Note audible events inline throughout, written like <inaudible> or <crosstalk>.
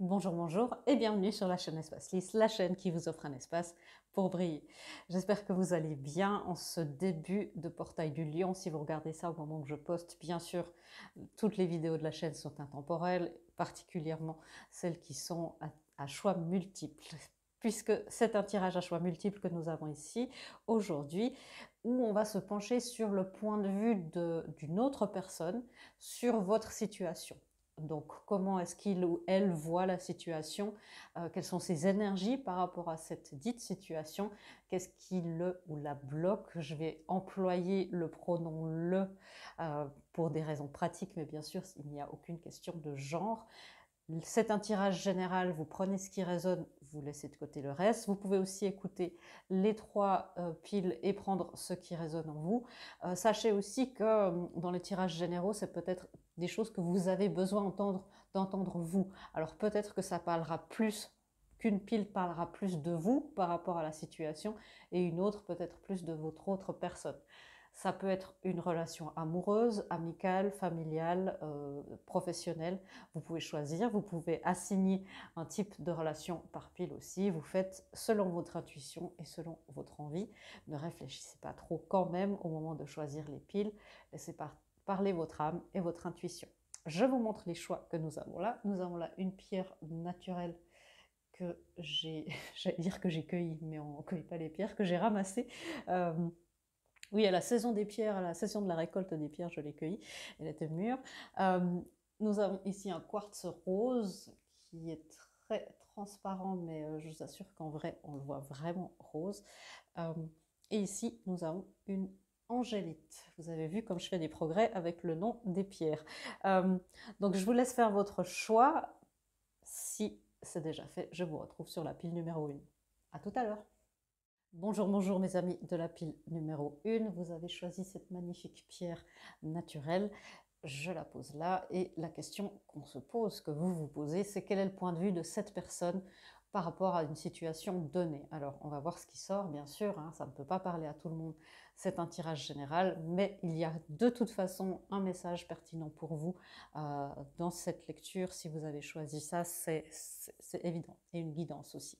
Bonjour, bonjour et bienvenue sur la chaîne Espace Lisse, la chaîne qui vous offre un espace pour briller. J'espère que vous allez bien en ce début de Portail du Lion. Si vous regardez ça au moment que je poste, bien sûr, toutes les vidéos de la chaîne sont intemporelles, particulièrement celles qui sont à, à choix multiples puisque c'est un tirage à choix multiple que nous avons ici aujourd'hui, où on va se pencher sur le point de vue d'une autre personne, sur votre situation. Donc, comment est-ce qu'il ou elle voit la situation euh, Quelles sont ses énergies par rapport à cette dite situation Qu'est-ce qui le ou la bloque Je vais employer le pronom le euh, pour des raisons pratiques, mais bien sûr, il n'y a aucune question de genre. C'est un tirage général, vous prenez ce qui résonne, vous laissez de côté le reste. Vous pouvez aussi écouter les trois euh, piles et prendre ce qui résonne en vous. sachez aussi que dans les tirages généraux, c'est peut-être des choses que vous avez besoin d'entendre d'entendre vous. Alors peut-être que ça parlera plus qu'une pile parlera plus de vous par rapport à la situation et une autre peut-être plus de votre autre personne. Ça peut être une relation amoureuse, amicale, familiale, euh, professionnelle. Vous pouvez choisir, vous pouvez assigner un type de relation par pile aussi. Vous faites selon votre intuition et selon votre envie. Ne réfléchissez pas trop quand même au moment de choisir les piles. Laissez parti votre âme et votre intuition. Je vous montre les choix que nous avons là. Nous avons là une pierre naturelle que j'ai, <laughs> j'allais dire que j'ai cueilli mais on ne cueille pas les pierres, que j'ai ramassées. Euh, oui, à la saison des pierres, à la saison de la récolte des pierres, je l'ai cueillie. Elle était mûre. Euh, nous avons ici un quartz rose qui est très transparent, mais euh, je vous assure qu'en vrai, on le voit vraiment rose. et ici, nous avons une angélite. Vous avez vu comme je fais des progrès avec le nom des pierres. Euh, donc je vous laisse faire votre choix. Si c'est déjà fait, je vous retrouve sur la pile numéro 1. A tout à l'heure. Bonjour, bonjour mes amis de la pile numéro 1. Vous avez choisi cette magnifique pierre naturelle. Je la pose là et la question qu'on se pose, que vous vous posez, c'est quel est le point de vue de cette personne par rapport à une situation donnée. Alors, on va voir ce qui sort, bien sûr, hein, ça ne peut pas parler à tout le monde, c'est un tirage général, mais il y a de toute façon un message pertinent pour vous euh, dans cette lecture, si vous avez choisi ça, c'est évident, et une guidance aussi.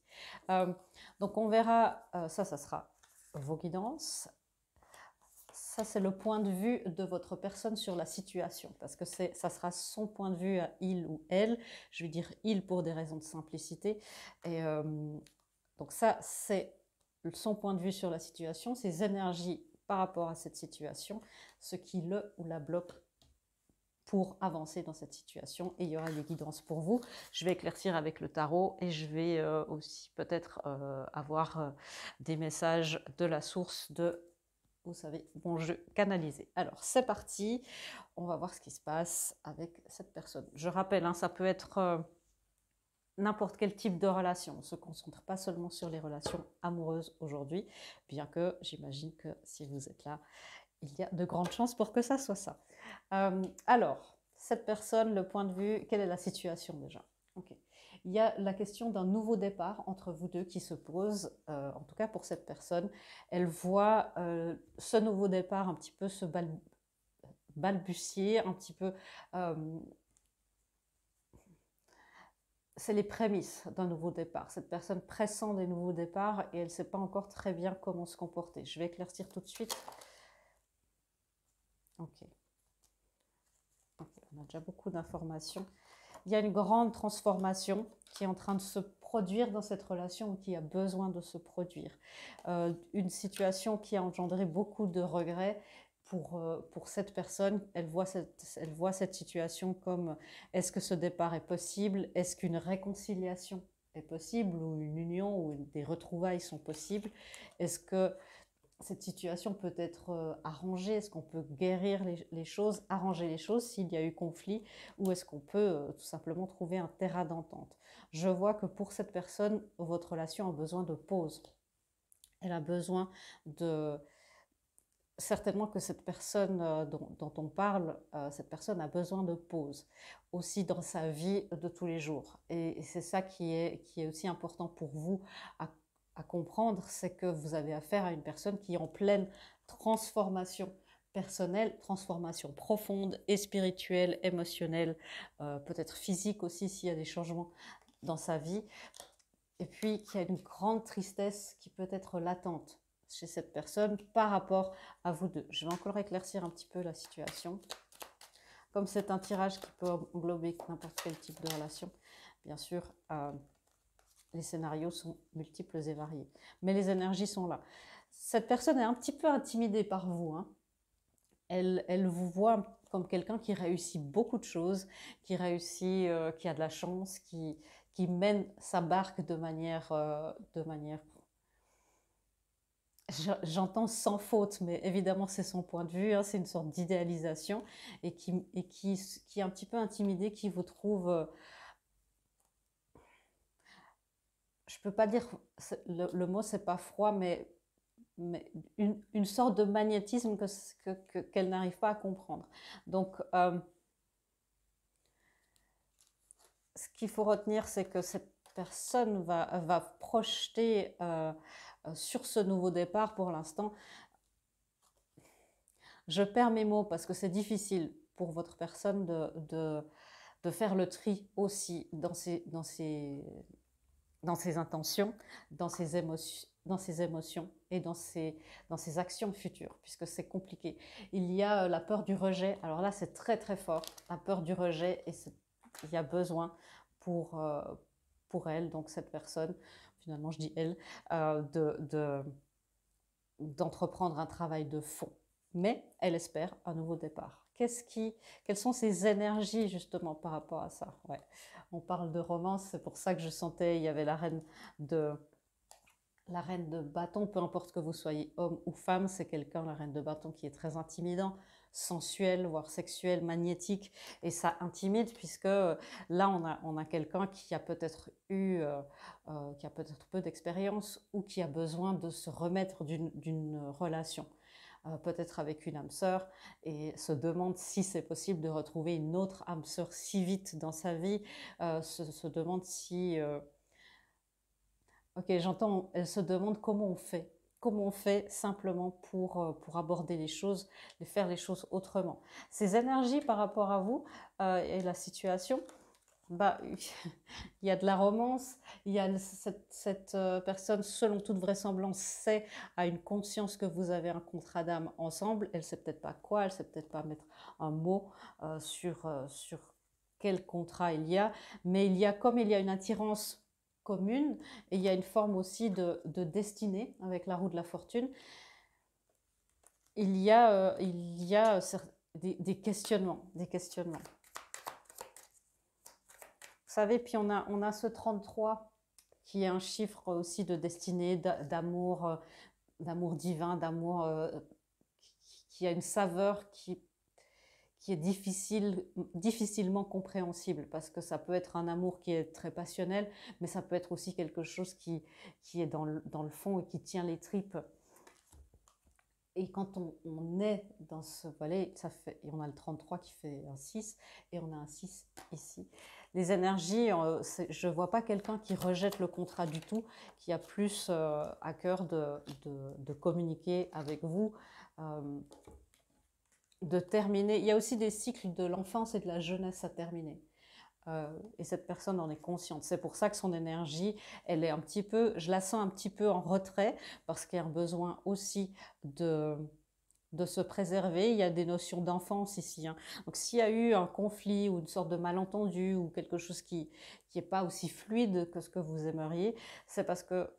Euh, donc, on verra, euh, ça, ça sera vos guidances c'est le point de vue de votre personne sur la situation, parce que c'est ça sera son point de vue à il ou elle. Je vais dire il pour des raisons de simplicité. Et euh, donc ça, c'est son point de vue sur la situation, ses énergies par rapport à cette situation, ce qui le ou la bloque pour avancer dans cette situation et il y aura des guidances pour vous. Je vais éclaircir avec le tarot et je vais euh, aussi peut-être euh, avoir des messages de la source de vous savez, bon jeu canalisé. Alors c'est parti, on va voir ce qui se passe avec cette personne. Je rappelle, hein, ça peut être euh, n'importe quel type de relation. On ne se concentre pas seulement sur les relations amoureuses aujourd'hui, bien que j'imagine que si vous êtes là, il y a de grandes chances pour que ça soit ça. Euh, alors, cette personne, le point de vue, quelle est la situation déjà Ok il y a la question d'un nouveau départ entre vous deux qui se pose, euh, en tout cas pour cette personne. Elle voit euh, ce nouveau départ un petit peu se balbutier, un petit peu... Euh, c'est les prémices d'un nouveau départ. Cette personne pressant des nouveaux départs et elle ne sait pas encore très bien comment se comporter. Je vais éclaircir tout de suite. Ok. on a déjà beaucoup d'informations il y a une grande transformation qui est en train de se produire dans cette relation ou qui a besoin de se produire. Euh, une situation qui a engendré beaucoup de regrets pour, euh, pour cette personne. Elle voit cette, elle voit cette situation comme est-ce que ce départ est possible Est-ce qu'une réconciliation est possible ou une union ou des retrouvailles sont possibles Est-ce que cette situation peut être euh, arrangée Est-ce qu'on peut guérir les, choses, arranger les choses s'il y a eu conflit Ou est-ce qu'on peut euh, tout simplement trouver un terrain d'entente Je vois que pour cette personne, votre relation a besoin de pause. Elle a besoin de... Certainement que cette personne euh, dont, on parle, cette personne a besoin de pause aussi dans sa vie de tous les jours. Et, c'est ça qui est, qui est aussi important pour vous à à comprendre, c'est que vous avez affaire à une personne qui est en pleine transformation personnelle, transformation profonde et spirituelle, émotionnelle, euh, peut-être physique aussi s'il y a des changements dans sa vie, et puis qu'il y a une grande tristesse qui peut être latente chez cette personne par rapport à vous deux. Je vais encore éclaircir un petit peu la situation. Comme c'est un tirage qui peut englober n'importe quel type de relation, bien sûr, euh, les scénarios sont multiples et variés. Mais les énergies sont là. Cette personne est un petit peu intimidée par vous. Hein. Elle, elle, vous voit comme quelqu'un qui réussit beaucoup de choses, qui réussit, euh, qui a de la chance, qui, qui mène sa barque de manière... Euh, de manière J'entends sans faute, mais évidemment c'est son point de vue, hein. c'est une sorte d'idéalisation, et, qui, qui, est un petit peu intimidée, qui vous trouve... Euh, je peux pas dire le, mot c'est pas froid, mais, mais une, sorte de magnétisme qu'elle n'arrive pas à comprendre. Donc euh, ce qu'il faut retenir, c'est que cette personne va, va projeter euh, sur ce nouveau départ pour l'instant. Je perds mes mots parce que c'est difficile pour votre personne de, de, faire le tri aussi dans ces, dans ces, dans ses intentions, dans ses, émotions, dans ses émotions et dans ses, dans ses actions futures, puisque c'est compliqué. Il y a euh, la peur du rejet. Alors là, c'est très très fort, la peur du rejet, et il y a besoin pour, euh, pour elle, donc cette personne, finalement je dis elle, euh, de d'entreprendre un travail de fond. Mais elle espère un nouveau départ. Qu'est-ce qui, quelles sont ces énergies justement par rapport à ça ouais. On parle de romance, c'est pour ça que je sentais il y avait la reine de la reine de bâton, peu importe que vous soyez homme ou femme, c'est quelqu'un, la reine de bâton, qui est très intimidant, sensuel, voire sexuel, magnétique, et ça intimide puisque euh, là on a, on a quelqu'un qui a peut-être eu, euh, euh, qui a peut-être peu d'expérience ou qui a besoin de se remettre d'une relation. Euh, peut-être avec une âme sœur, et se demande si c'est possible de retrouver une autre âme sœur si vite dans sa vie, euh, se, demande si... Euh, ok, j'entends, elle se demande comment on fait comment on fait simplement pour, pour aborder les choses, les faire les choses autrement. Ces énergies par rapport à vous et la situation, bah, <laughs> il y a de la romance, il y a cette, euh, personne, selon toute vraisemblance, sait, à une conscience que vous avez un contrat d'âme ensemble, elle sait peut-être pas quoi, elle sait peut-être pas mettre un mot euh, euh, sur, quel contrat il y a, mais il y a, comme il y a une attirance commune, et il y a une forme aussi de, destinée avec la roue de la fortune, il y a, des questionnements, des questionnements. Vous savez, puis on a, on a ce 33 qui est un chiffre aussi de destinée, d'amour, euh, d'amour divin, d'amour euh, qui a une saveur qui, qui est difficile, difficilement compréhensible, parce que ça peut être un amour qui est très passionnel, mais ça peut être aussi quelque chose qui, qui est dans le, dans le fond et qui tient les tripes. Et quand on, est dans ce palais, ça fait, et on a le 33 qui fait un 6, et on a un 6 ici les énergies, euh, je ne vois pas quelqu'un qui rejette le contrat du tout, qui a plus euh, à cœur de, communiquer avec vous, euh, de terminer. Il y a aussi des cycles de l'enfance et de la jeunesse à terminer. et cette personne en est consciente. C'est pour ça que son énergie, elle est un petit peu, je la sens un petit peu en retrait, parce qu'il y a un besoin aussi de de se préserver. Il y a des notions d'enfance ici. Hein. Donc s'il y a eu un conflit ou une sorte de malentendu ou quelque chose qui qui pas aussi fluide que ce que vous aimeriez, c'est parce que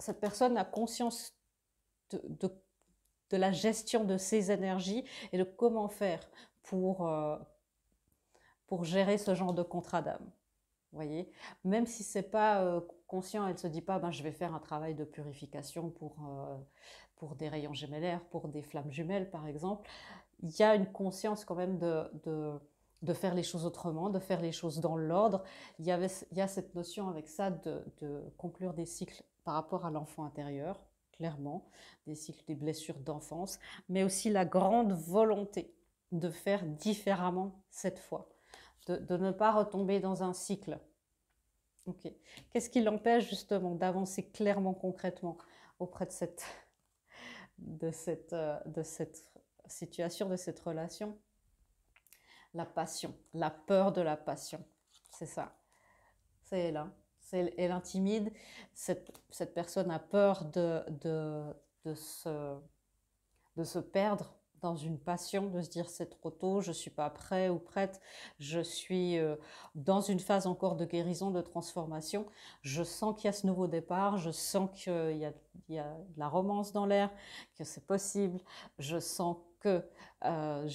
cette personne a conscience de, la gestion de ses énergies et de comment faire pour, euh, pour gérer ce genre de contrat d'âme. voyez Même si c'est pas euh, conscient, elle se dit pas ben, je vais faire un travail de purification pour euh, pour des rayons gémellaires, pour des flammes jumelles par exemple, il y a une conscience quand même de, de, faire les choses autrement, de faire les choses dans l'ordre. Il, y avait, il y a cette notion avec ça de, de conclure des cycles par rapport à l'enfant intérieur, clairement, des cycles des blessures d'enfance, mais aussi la grande volonté de faire différemment cette fois, de, de ne pas retomber dans un cycle. Ok, Qu'est-ce qui l'empêche justement d'avancer clairement, concrètement auprès de cette de cette, euh, de cette situation, de cette relation. La passion, la peur de la passion, c'est ça. C'est elle, hein. c'est elle intimide. Cette, personne a peur de, de, de, se, de se perdre dans une passion de se dire c'est trop tôt, je suis pas prêt ou prête, je suis euh, dans une phase encore de guérison, de transformation. Je sens qu'il y a ce nouveau départ, je sens qu'il y a, de la romance dans l'air, que c'est possible, je sens que euh,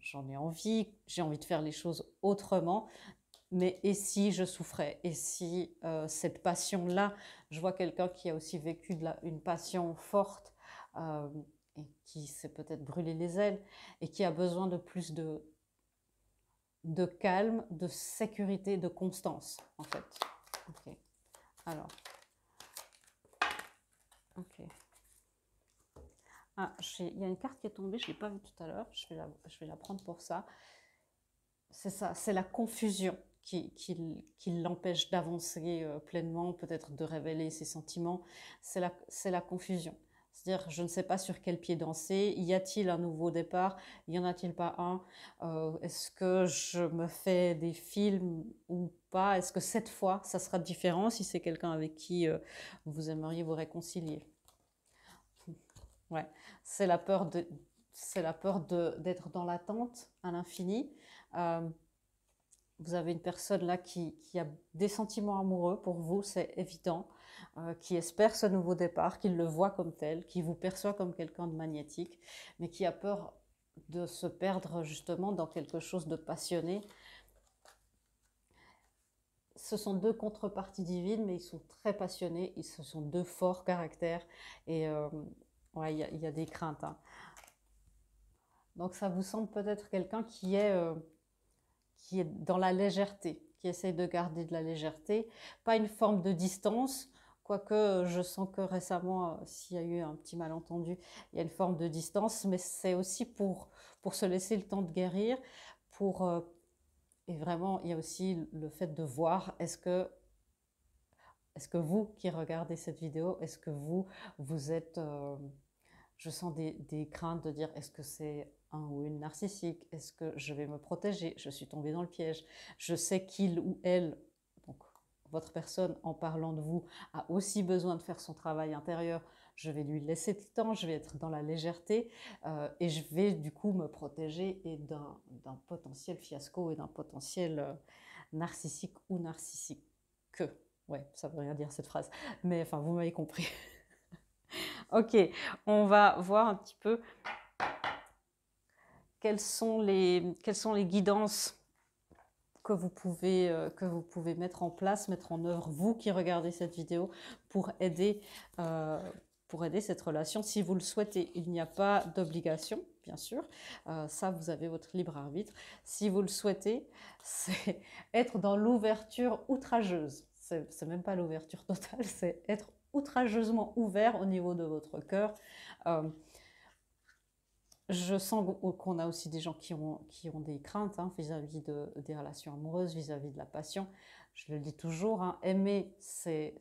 j'en ai envie, j'ai envie de faire les choses autrement. Mais et si je souffrais Et si euh, cette passion-là, je vois quelqu'un qui a aussi vécu de une passion forte, et qui s'est peut-être brûlé les ailes et qui a besoin de plus de, de calme, de sécurité, de constance, en fait. Ok. Alors. Ok. Ah, il y a une carte qui est tombée, je ne l'ai pas vue tout à l'heure, je, vais la, je vais la prendre pour ça. C'est ça, c'est la confusion qui, qui, qui l'empêche d'avancer euh, pleinement, peut-être de révéler ses sentiments. C'est la, la confusion dire je ne sais pas sur quel pied danser. Y a-t-il un nouveau départ Y en a-t-il pas un euh, Est-ce que je me fais des films ou pas Est-ce que cette fois, ça sera différent si c'est quelqu'un avec qui euh, vous aimeriez vous réconcilier Ouais, c'est la peur c'est la peur d'être dans l'attente à l'infini. Euh, vous avez une personne là qui, a des sentiments amoureux pour vous, c'est évident. Euh, qui espère ce nouveau départ, qui le voit comme tel, qui vous perçoit comme quelqu'un de magnétique, mais qui a peur de se perdre justement dans quelque chose de passionné. Ce sont deux contreparties divines, mais ils sont très passionnés, ils ce sont deux forts caractères, et euh, il y, a des craintes. Hein. Donc ça vous semble peut-être quelqu'un qui est... Euh, qui est dans la légèreté, qui essaye de garder de la légèreté, pas une forme de distance, Quoique je sens que récemment, euh, s'il y a eu un petit malentendu, il y a une forme de distance, mais c'est aussi pour, pour se laisser le temps de guérir. Pour, euh, et vraiment, il y a aussi le fait de voir est-ce que est que vous qui regardez cette vidéo, est-ce que vous, vous êtes... Euh, je sens des, des, craintes de dire est-ce que c'est un ou une narcissique Est-ce que je vais me protéger Je suis tombée dans le piège. Je sais qu'il ou elle votre personne en parlant de vous a aussi besoin de faire son travail intérieur, je vais lui laisser le temps, je vais être dans la légèreté euh, et je vais du coup me protéger et d'un, potentiel fiasco et d'un potentiel euh, narcissique ou narcissique que. Ouais, ça veut rien dire cette phrase, mais enfin vous m'avez compris. <laughs> ok, on va voir un petit peu quelles sont les, quelles sont les guidances que vous pouvez, euh, que vous pouvez mettre en place, mettre en œuvre, vous qui regardez cette vidéo, pour aider, euh, pour aider cette relation si vous le souhaitez. Il n'y a pas d'obligation, bien sûr. Euh, ça, vous avez votre libre arbitre. Si vous le souhaitez, <laughs> c'est être dans l'ouverture outrageuse. C'est même pas l'ouverture totale, <laughs> c'est être outrageusement ouvert au niveau de votre cœur. Je sens qu'on a aussi des gens qui ont, qui ont des craintes hein, vis-à-vis de, des relations amoureuses, vis-à-vis de la passion. Je le dis toujours, hein, aimer, c'est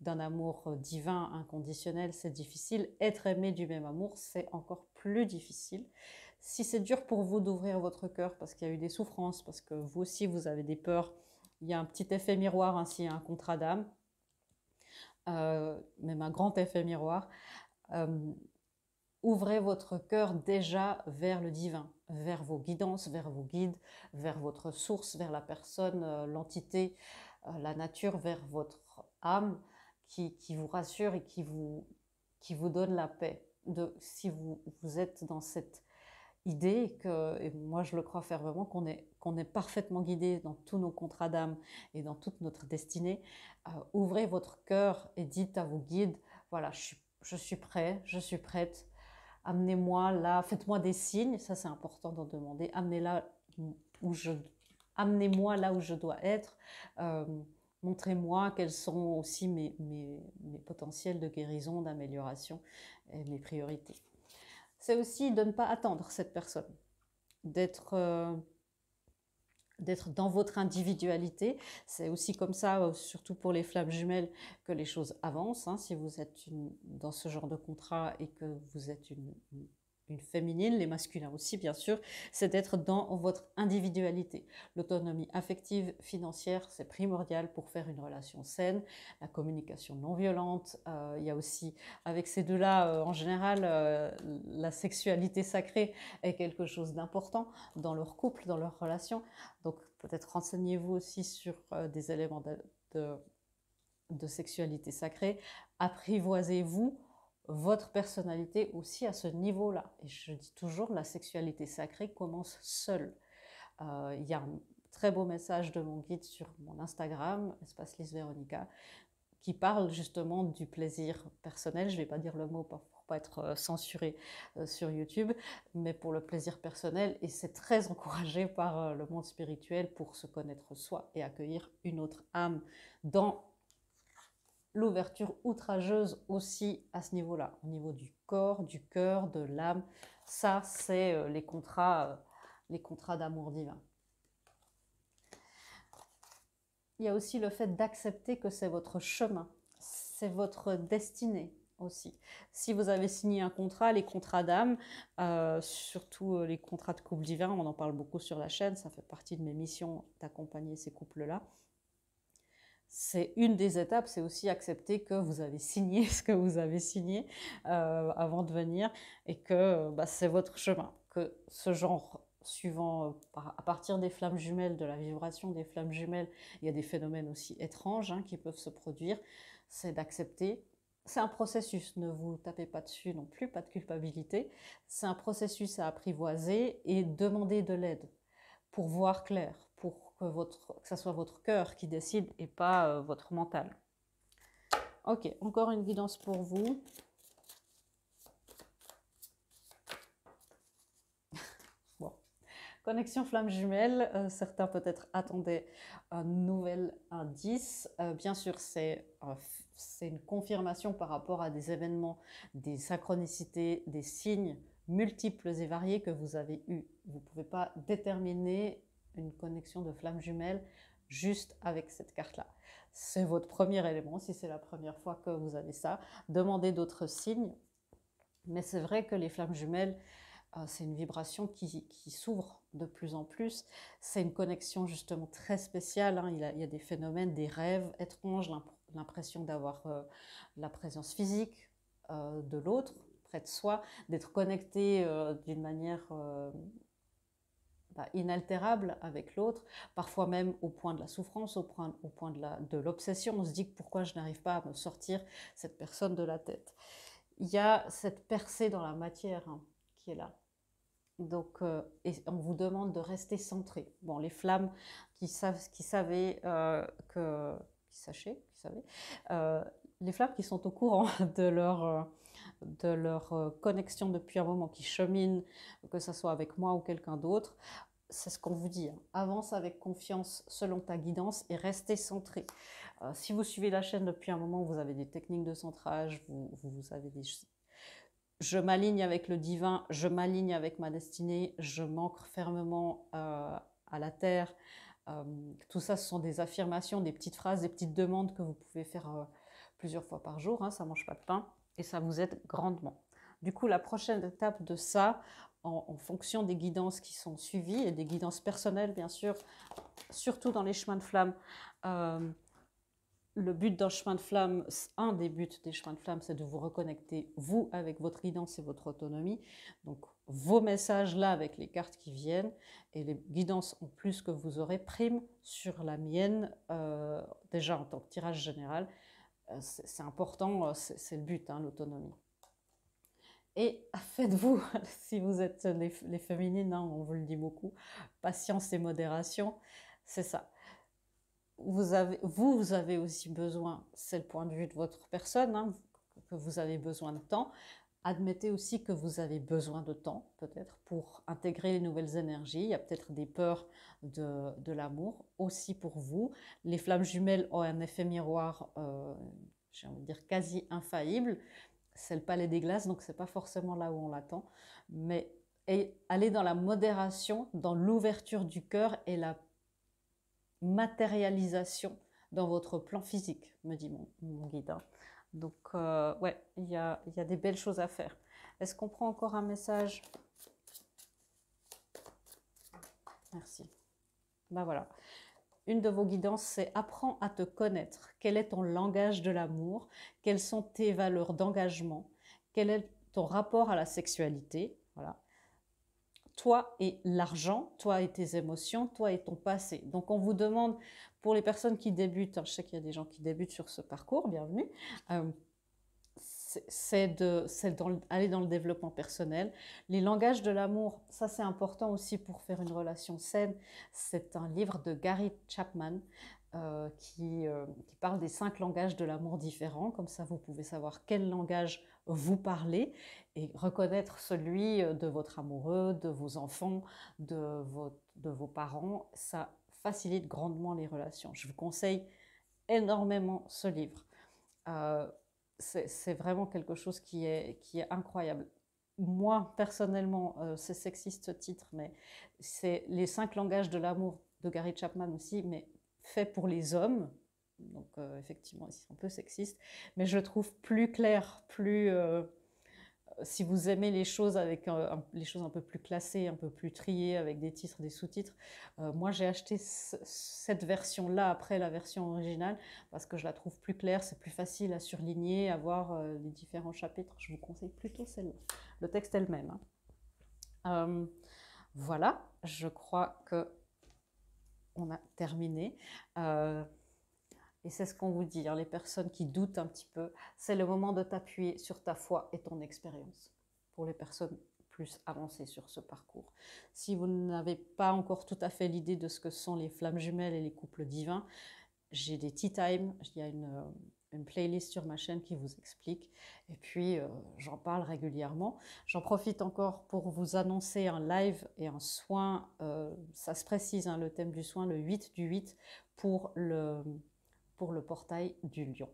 d'un amour euh, divin, inconditionnel, c'est difficile. Être aimé du même amour, c'est encore plus difficile. Si c'est dur pour vous d'ouvrir votre cœur parce qu'il y a eu des souffrances, parce que vous aussi, vous avez des peurs, il y a un petit effet miroir, ainsi hein, s'il y a un contrat d'âme, euh, même un grand effet miroir. Euh, ouvrez votre cœur déjà vers le divin, vers vos guidances, vers vos guides, vers votre source, vers la personne, euh, l'entité, euh, la nature, vers votre âme qui, vous rassure et qui vous, qui vous donne la paix. si vous, êtes dans cette idée que, et moi je le crois fermement, qu'on est, qu'on est parfaitement guidé dans tous nos contrats d'âme et dans toute notre destinée, euh, ouvrez votre cœur et dites à vos guides, voilà, je suis, je suis prêt, je suis prête, amenez-moi là, faites-moi des signes, ça c'est important d'en demander, amenez-la où je, amenez-moi là où je dois être, euh, montrez-moi quels sont aussi mes, mes, potentiels de guérison, d'amélioration et mes priorités. C'est aussi de ne pas attendre cette personne, d'être euh, d'être dans votre individualité. C'est aussi comme ça, euh, surtout pour les flammes jumelles, que les choses avancent. Hein. Si vous êtes dans ce genre de contrat et que vous êtes une une féminine, les masculins aussi bien sûr, c'est d'être dans votre individualité. L'autonomie affective, financière, c'est primordial pour faire une relation saine. La communication non violente, euh, il y a aussi avec ces deux-là, euh, en général, euh, la sexualité sacrée est quelque chose d'important dans leur couple, dans leur relation. Donc peut-être renseignez-vous aussi sur des éléments de sexualité sacrée. Apprivoisez-vous votre personnalité aussi à ce niveau-là. Et je dis toujours, la sexualité sacrée commence seule. Euh, il y a un très beau message de mon guide sur mon Instagram, Espace Lise qui parle justement du plaisir personnel. Je ne vais pas dire le mot pour ne pas être euh, censuré euh, sur YouTube, mais pour le plaisir personnel. Et c'est très encouragé par le monde spirituel pour se connaître soi et accueillir une autre âme dans l'ouverture outrageuse aussi à ce niveau-là, au niveau du corps, du cœur, de l'âme. Ça, c'est euh, les contrats, euh, les contrats d'amour divin. Il y a aussi le fait d'accepter que c'est votre chemin, c'est votre destinée aussi. Si vous avez signé un contrat, les contrats d'âme, euh, surtout les contrats de couple divin, on en parle beaucoup sur la chaîne, ça fait partie de mes missions d'accompagner ces couples-là c'est une des étapes, c'est aussi accepter que vous avez signé <laughs> ce que vous avez signé euh, avant de venir et que bah, c'est votre chemin, que ce genre suivant, euh, à partir des flammes jumelles, de la vibration des flammes jumelles, il y a des phénomènes aussi étranges hein, qui peuvent se produire, c'est d'accepter. C'est un processus, ne vous tapez pas dessus non plus, pas de culpabilité. C'est un processus à apprivoiser et demander de l'aide pour voir clair, que, euh, votre, que ce soit votre cœur qui décide et pas euh, votre mental. Ok, encore une guidance pour vous. <laughs> bon, connexion flamme jumelle, euh, certains peut-être attendaient un nouvel indice. bien sûr, c'est une confirmation par rapport à des événements, des synchronicités, des signes multiples et variés que vous avez eus. Vous ne pouvez pas déterminer une connexion de flammes jumelles juste avec cette carte-là. C'est votre premier élément, si c'est la première fois que vous avez ça. Demandez d'autres signes, mais c'est vrai que les flammes jumelles, euh, c'est une vibration qui, s'ouvre de plus en plus. C'est une connexion justement très spéciale. Hein. Il, y a, des phénomènes, des rêves étranges, l'impression d'avoir euh, la présence physique euh, de l'autre près de soi, d'être connecté d'une manière bah, inaltérable avec l'autre, parfois même au point de la souffrance, au point, de l'obsession. on se dit que pourquoi je n'arrive pas à me sortir cette personne de la tête. Il y a cette percée dans la matière hein, qui est là. Donc, euh, et on vous demande de rester centré. Bon, les flammes qui, savent, savaient euh, que. qui sachaient, qui savaient. Euh, les flammes qui sont au courant <laughs> de leur de leur euh, connexion depuis un moment qui chemine, que ce soit avec moi ou quelqu'un d'autre, c'est ce qu'on vous dit. Hein. Avance avec confiance selon ta guidance et restez centré. Euh, si vous suivez la chaîne depuis un moment, vous avez des techniques de centrage, vous, vous avez des... Je m'aligne avec le divin, je m'aligne avec ma destinée, je m'ancre fermement euh, à la terre. tout ça, ce sont des affirmations, des petites phrases, des petites demandes que vous pouvez faire plusieurs fois par jour. Ça hein, ça mange pas de pain et ça vous aide grandement. Du coup, la prochaine étape de ça, en, fonction des guidances qui sont suivies et des guidances personnelles, bien sûr, surtout dans les chemins de flamme. Euh, le but d'un chemin de flamme, un des buts des chemins de flamme, c'est de vous reconnecter, vous, avec votre guidance et votre autonomie. Donc, vos messages là, avec les cartes qui viennent, et les guidances en plus que vous aurez, prime sur la mienne, euh, déjà en tant que tirage général, euh, c'est important, euh, c'est le but, hein, l'autonomie. Et <laughs> faites-vous, <laughs> si vous êtes les, féminines, hein, on vous le dit beaucoup, patience et modération, c'est ça. Vous avez, vous, avez aussi besoin, c'est le point de vue de votre personne, hein, que vous avez besoin de temps, Admettez aussi que vous avez besoin de temps, peut-être, pour intégrer les nouvelles énergies. Il y a peut-être des peurs de, l'amour aussi pour vous. Les flammes jumelles ont un effet miroir, euh, j'ai envie dire, quasi infaillible. C'est le palais des glaces, donc ce n'est pas forcément là où on l'attend. Mais allez aller dans la modération, dans l'ouverture du cœur et la matérialisation dans votre plan physique, me dit mon guide. Hein. Donc, euh, ouais, il y a, y a, des belles choses à faire. Est-ce qu'on prend encore un message Merci. Ben voilà. Une de vos guidances, c'est apprends à te connaître. Quel est ton langage de l'amour Quelles sont tes valeurs d'engagement Quel est ton rapport à la sexualité Voilà toi et l'argent, toi et tes émotions, toi et ton passé. Donc on vous demande, pour les personnes qui débutent, hein, je sais qu'il y a des gens qui débutent sur ce parcours, bienvenue, euh, c'est d'aller dans, le développement personnel. Les langages de l'amour, ça c'est important aussi pour faire une relation saine. C'est un livre de Gary Chapman euh, qui, euh, qui parle des cinq langages de l'amour différents. Comme ça, vous pouvez savoir quel langage vous parler et reconnaître celui euh, de votre amoureux, de vos enfants, de, vos parents, ça facilite grandement les relations. Je vous conseille énormément ce livre. Euh, c'est vraiment quelque chose qui est, incroyable. Moi, personnellement, euh, c'est sexiste ce titre, mais c'est Les cinq langages de l'amour de Gary Chapman aussi, mais fait pour les hommes, donc euh, effectivement, c'est un peu sexiste mais je trouve plus clair, plus... Euh, si vous aimez les choses avec les choses un peu plus classées, un peu plus triées, avec des titres, des sous-titres, euh, moi j'ai acheté cette version-là après la version originale parce que je la trouve plus claire, c'est plus facile à surligner, à voir les différents chapitres. Je vous conseille plutôt celle-là, le texte elle-même. Hein. voilà, je crois que on a terminé. Et c'est ce qu'on vous dit, hein, les personnes qui doutent un petit peu, c'est le moment de t'appuyer sur ta foi et ton expérience. Pour les personnes plus avancées sur ce parcours. Si vous n'avez pas encore tout à fait l'idée de ce que sont les flammes jumelles et les couples divins, j'ai des tea times. il y a euh, une, playlist sur ma chaîne qui vous explique. Et puis, euh, j'en parle régulièrement. J'en profite encore pour vous annoncer un live et un soin. Euh, ça se précise, hein, le thème du soin, le 8 du 8, pour le le portail du lion.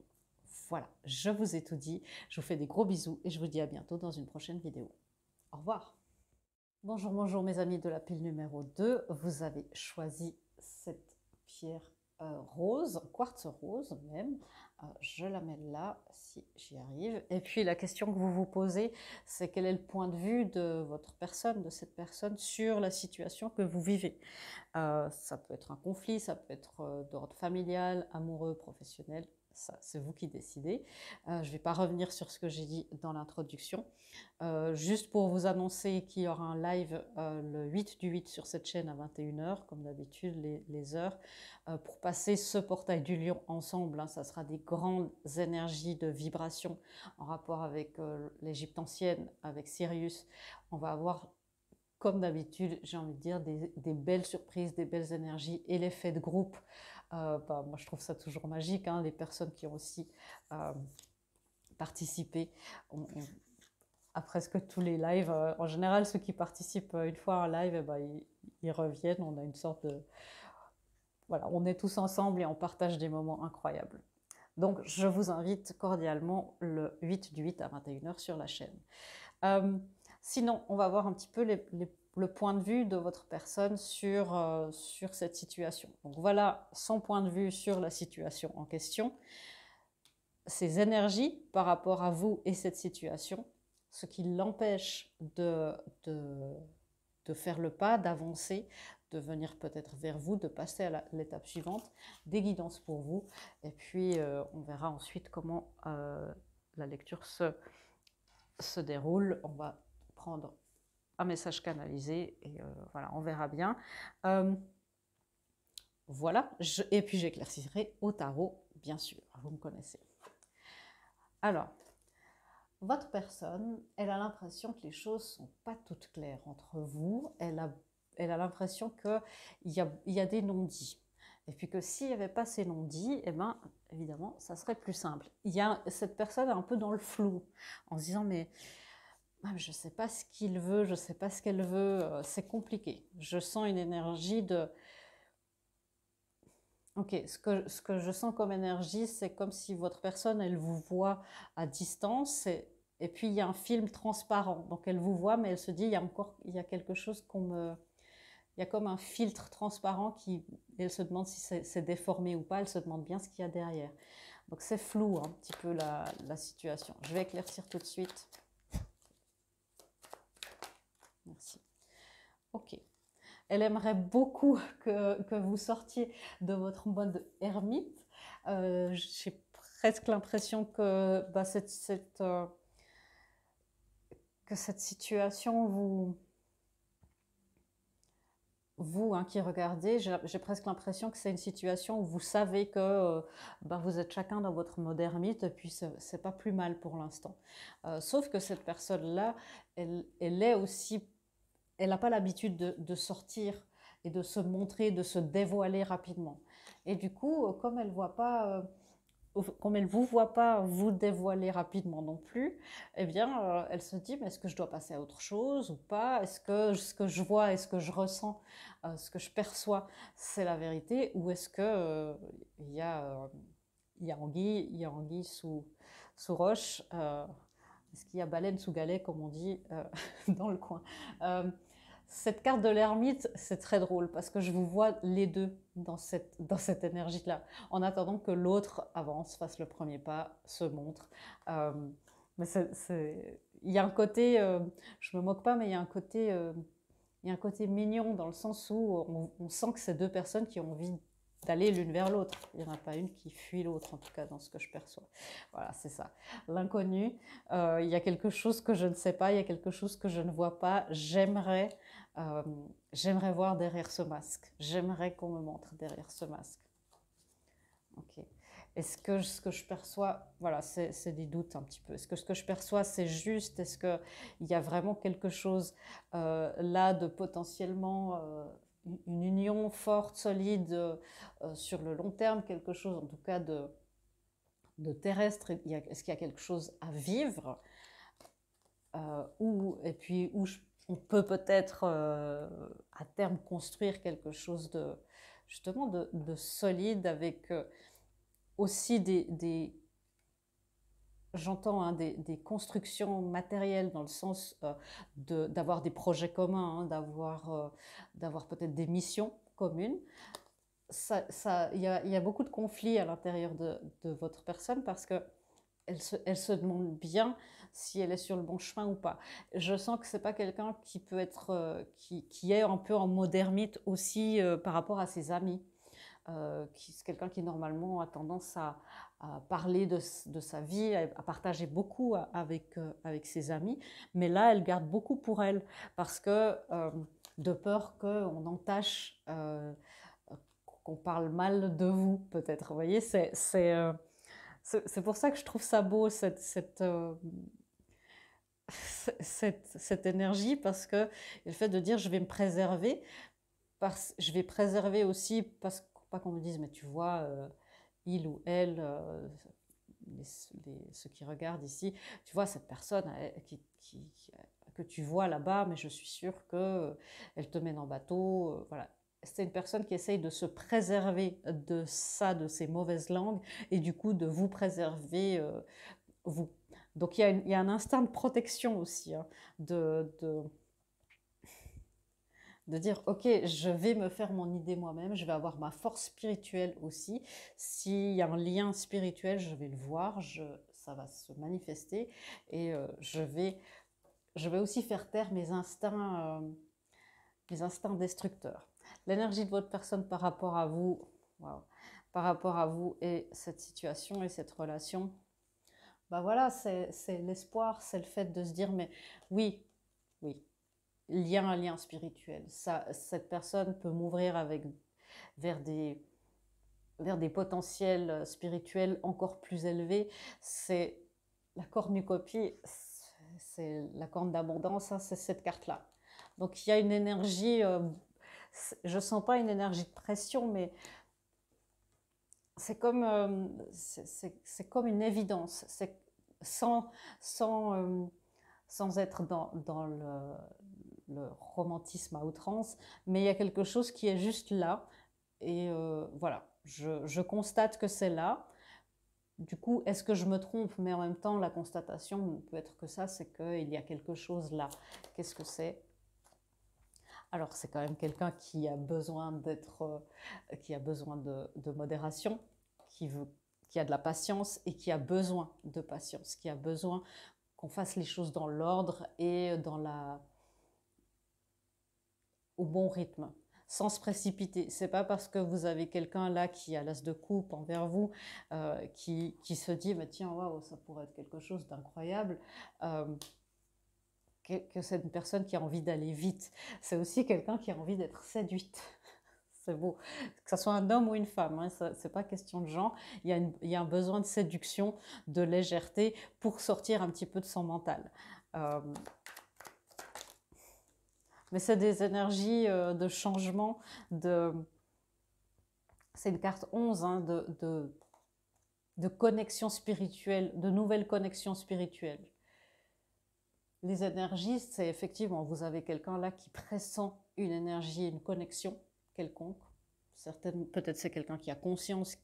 Voilà, je vous ai tout dit. Je vous fais des gros bisous et je vous dis à bientôt dans une prochaine vidéo. Au revoir. Bonjour, bonjour mes amis de la pile numéro 2. Vous avez choisi cette pierre euh, rose, quartz rose même, ah, je la mets là, si j'y arrive. Et puis la question que vous vous posez, c'est quel est le point de vue de votre personne, de cette personne, sur la situation que vous vivez. Euh, ça peut être un conflit, ça peut être euh, d'ordre familial, amoureux, professionnel, c'est vous qui décidez. Euh, je ne vais pas revenir sur ce que j'ai dit dans l'introduction. Euh, juste pour vous annoncer qu'il y aura un live euh, le 8 du 8 sur cette chaîne à 21h, comme d'habitude, les, heures, pour passer ce portail du lion ensemble. Hein. ça sera des grandes énergies de vibration en rapport avec l'Égypte ancienne, avec Sirius. On va avoir comme d'habitude, j'ai envie de dire, des, belles surprises, des belles énergies et l'effet de groupe euh, bah, moi, je trouve ça toujours magique. Hein, les personnes qui ont aussi euh, participé à presque tous les lives. Euh, en général, ceux qui participent une fois à un live, eh ben, ils, reviennent. On a une sorte de... Voilà, on est tous ensemble et on partage des moments incroyables. Donc, je vous invite cordialement le 8 du 8 à 21h sur la chaîne. sinon, on va voir un petit peu les le point de vue de votre personne sur, euh, sur cette situation. Donc voilà son point de vue sur la situation en question, ses énergies par rapport à vous et cette situation, ce qui l'empêche de, de, de faire le pas, d'avancer, de venir peut-être vers vous, de passer à l'étape suivante, des guidances pour vous, et puis euh, on verra ensuite comment euh, la lecture se, se déroule. On va prendre un message canalisé et euh, voilà, on verra bien. Euh, voilà, et puis j'éclaircirai au tarot, bien sûr, vous me connaissez. Alors, votre personne, elle a l'impression que les choses sont pas toutes claires entre vous, elle a elle a l'impression qu'il y a, y a des non-dits. Et puis que s'il n'y avait pas ces non-dits, eh ben, évidemment, ça serait plus simple. Il y a, cette personne un peu dans le flou, en se disant, mais ah, je ne sais pas ce qu'il veut, je ne sais pas ce qu'elle veut, euh, c'est compliqué. Je sens une énergie de... Ok, ce que, ce que je sens comme énergie, c'est comme si votre personne, elle vous voit à distance et, puis il y a un film transparent. Donc elle vous voit, mais elle se dit, il y a encore il y a quelque chose qu'on me... Il y a comme un filtre transparent qui... Elle se demande si c'est déformé ou pas, elle se demande bien ce qu'il y a derrière. Donc c'est flou un petit peu la, la situation. Je vais éclaircir tout de suite. Merci. Ok. Elle aimerait beaucoup <laughs> que, vous sortiez de votre mode ermite. Euh, j'ai presque l'impression que bah, cette, cette euh, que cette situation vous, vous hein, qui regardez, j'ai presque l'impression que c'est une situation où vous savez que euh, bah, vous êtes chacun dans votre mode ermite, et puis c'est pas plus mal pour l'instant. sauf que cette personne-là, elle, elle, est aussi elle n'a pas l'habitude de, sortir et de se montrer, de se dévoiler rapidement. Et du coup, euh, comme elle voit pas, euh, comme elle vous voit pas vous dévoiler rapidement non plus, eh bien, euh, elle se dit, mais est-ce que je dois passer à autre chose ou pas Est-ce que ce que je vois, est-ce que je ressens, ce que je perçois, c'est la vérité ou est-ce que il y a anguille, sous, sous roche, est-ce qu'il y a baleine sous galet, comme on dit <laughs> dans le coin cette carte de l'ermite, c'est très drôle parce que je vous vois les deux dans cette, énergie-là, en attendant que l'autre avance, fasse le premier pas, se montre. Euh, mais il y a un côté, je euh, je me moque pas, mais il y a un côté, euh, y a un côté mignon dans le sens où on, sent que ces deux personnes qui ont envie d'aller l'une vers l'autre. Il n'y en a pas une qui fuit l'autre, en tout cas dans ce que je perçois. Voilà, c'est ça. L'inconnu, il y a quelque chose que je ne sais pas, il y a quelque chose que je ne vois pas. J'aimerais euh, j'aimerais voir derrière ce masque, j'aimerais qu'on me montre derrière ce masque. Ok. Est-ce que ce que je perçois, voilà, c'est des doutes un petit peu. Est-ce que ce que je perçois, c'est juste Est-ce qu'il y a vraiment quelque chose euh, là de potentiellement euh, une union forte, solide sur le long terme, quelque chose en tout cas de, de terrestre Est-ce qu'il y a quelque chose à vivre Ou Et puis où je on peut peut-être euh, à terme construire quelque chose de justement de, solide avec euh, aussi des, j'entends hein, des, constructions matérielles dans le sens euh, d'avoir des projets communs, hein, d'avoir d'avoir peut-être des missions communes. Il ça, y, a, beaucoup de conflits à l'intérieur de, votre personne parce que elle se, elle se demande bien si elle est sur le bon chemin ou pas. Je sens que c'est pas quelqu'un qui peut être, euh, qui, qui, est un peu en mode aussi euh, par rapport à ses amis. Euh, c'est quelqu'un qui normalement a tendance à, parler de, de, sa vie, à, partager beaucoup avec, euh, avec ses amis, mais là, elle garde beaucoup pour elle, parce que de peur qu'on entache, qu'on parle mal de vous, peut-être. Vous voyez, c'est pour ça que je trouve ça beau, cette, cette, <laughs> cette, cette, énergie parce que le fait de dire je vais me préserver, parce, je vais préserver aussi parce pas qu'on me dise mais tu vois euh, il ou elle, euh, ceux qui regardent ici, tu vois cette personne qui, que tu vois là-bas, mais je suis sûre que euh, elle te mène en bateau, voilà. C'est une personne qui essaye de se préserver de ça, de ces mauvaises langues, et du coup de vous préserver, vous donc il y, a un instinct de protection aussi, hein, de, de, dire, ok, je vais me faire mon idée moi-même, je vais avoir ma force spirituelle aussi. S'il y a un lien spirituel, je vais le voir, ça va se manifester et euh, je, vais, aussi faire taire mes instincts, euh, instincts destructeurs. L'énergie de votre personne par rapport à vous, par rapport à vous et cette situation et cette relation, bah voilà, c'est l'espoir, c'est le fait de se dire, mais oui, oui, il y lien spirituel. Ça, cette personne peut m'ouvrir vers des vers des potentiels spirituels encore plus élevés. C'est la cornucopie, c'est la corne d'abondance, hein, c'est cette carte-là. Donc il y a une énergie, euh, je sens pas une énergie de pression, mais c'est comme, euh, c'est comme une évidence. C'est sans, sans, euh, sans être dans, dans le, romantisme à outrance, mais il y a quelque chose qui est juste là. Et euh, voilà, je, je, constate que c'est là. Du coup, est-ce que je me trompe Mais en même temps, la constatation peut être que ça, c'est qu'il y a quelque chose là. Qu'est-ce que c'est alors c'est quand même quelqu'un qui a besoin d'être, euh, qui a besoin de, modération, qui veut, qui a de la patience et qui a besoin de patience, qui a besoin qu'on fasse les choses dans l'ordre et dans la au bon rythme sans se précipiter. C'est pas parce que vous avez quelqu'un là qui a l'as de coupe envers vous, euh, qui, se dit, mais tiens, waouh, ça pourrait être quelque chose d'incroyable. Euh, que, c'est une personne qui a envie d'aller vite. C'est aussi quelqu'un qui a envie d'être séduite. <laughs> c'est beau. Que ce soit un homme ou une femme, hein, ce n'est pas question de genre. Il y, a un besoin de séduction, de légèreté pour sortir un petit peu de son mental. Euh, mais c'est des énergies euh, de changement, de... c'est une carte 11 hein, de connexion spirituelle, de nouvelles connexions spirituelles. Les énergistes, c'est effectivement, vous avez quelqu'un là qui pressent une énergie, une connexion quelconque. Peut-être c'est quelqu'un qui a conscience,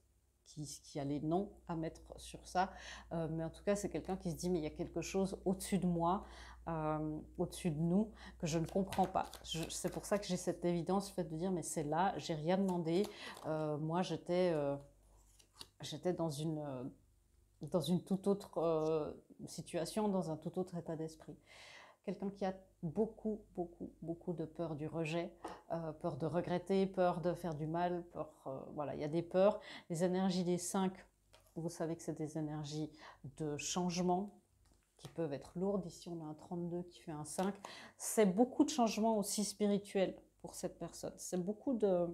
qui, a les noms à mettre sur ça. Euh, mais en tout cas, c'est quelqu'un qui se dit, mais il y a quelque chose au-dessus de moi, euh, au-dessus de nous, que je ne comprends pas. C'est pour ça que j'ai cette évidence le fait de dire, mais c'est là, j'ai rien demandé. Euh, moi, j'étais j'étais dans une dans une toute autre euh, situation, dans un tout autre état d'esprit. Quelqu'un qui a beaucoup, beaucoup, beaucoup de peur du rejet, euh, peur de regretter, peur de faire du mal, peur, euh, voilà, il y a des peurs. Les énergies des 5, vous savez que c'est des énergies de changement qui peuvent être lourdes. Ici, on a un 32 qui fait un 5. C'est beaucoup de changements aussi spirituel pour cette personne. C'est beaucoup de,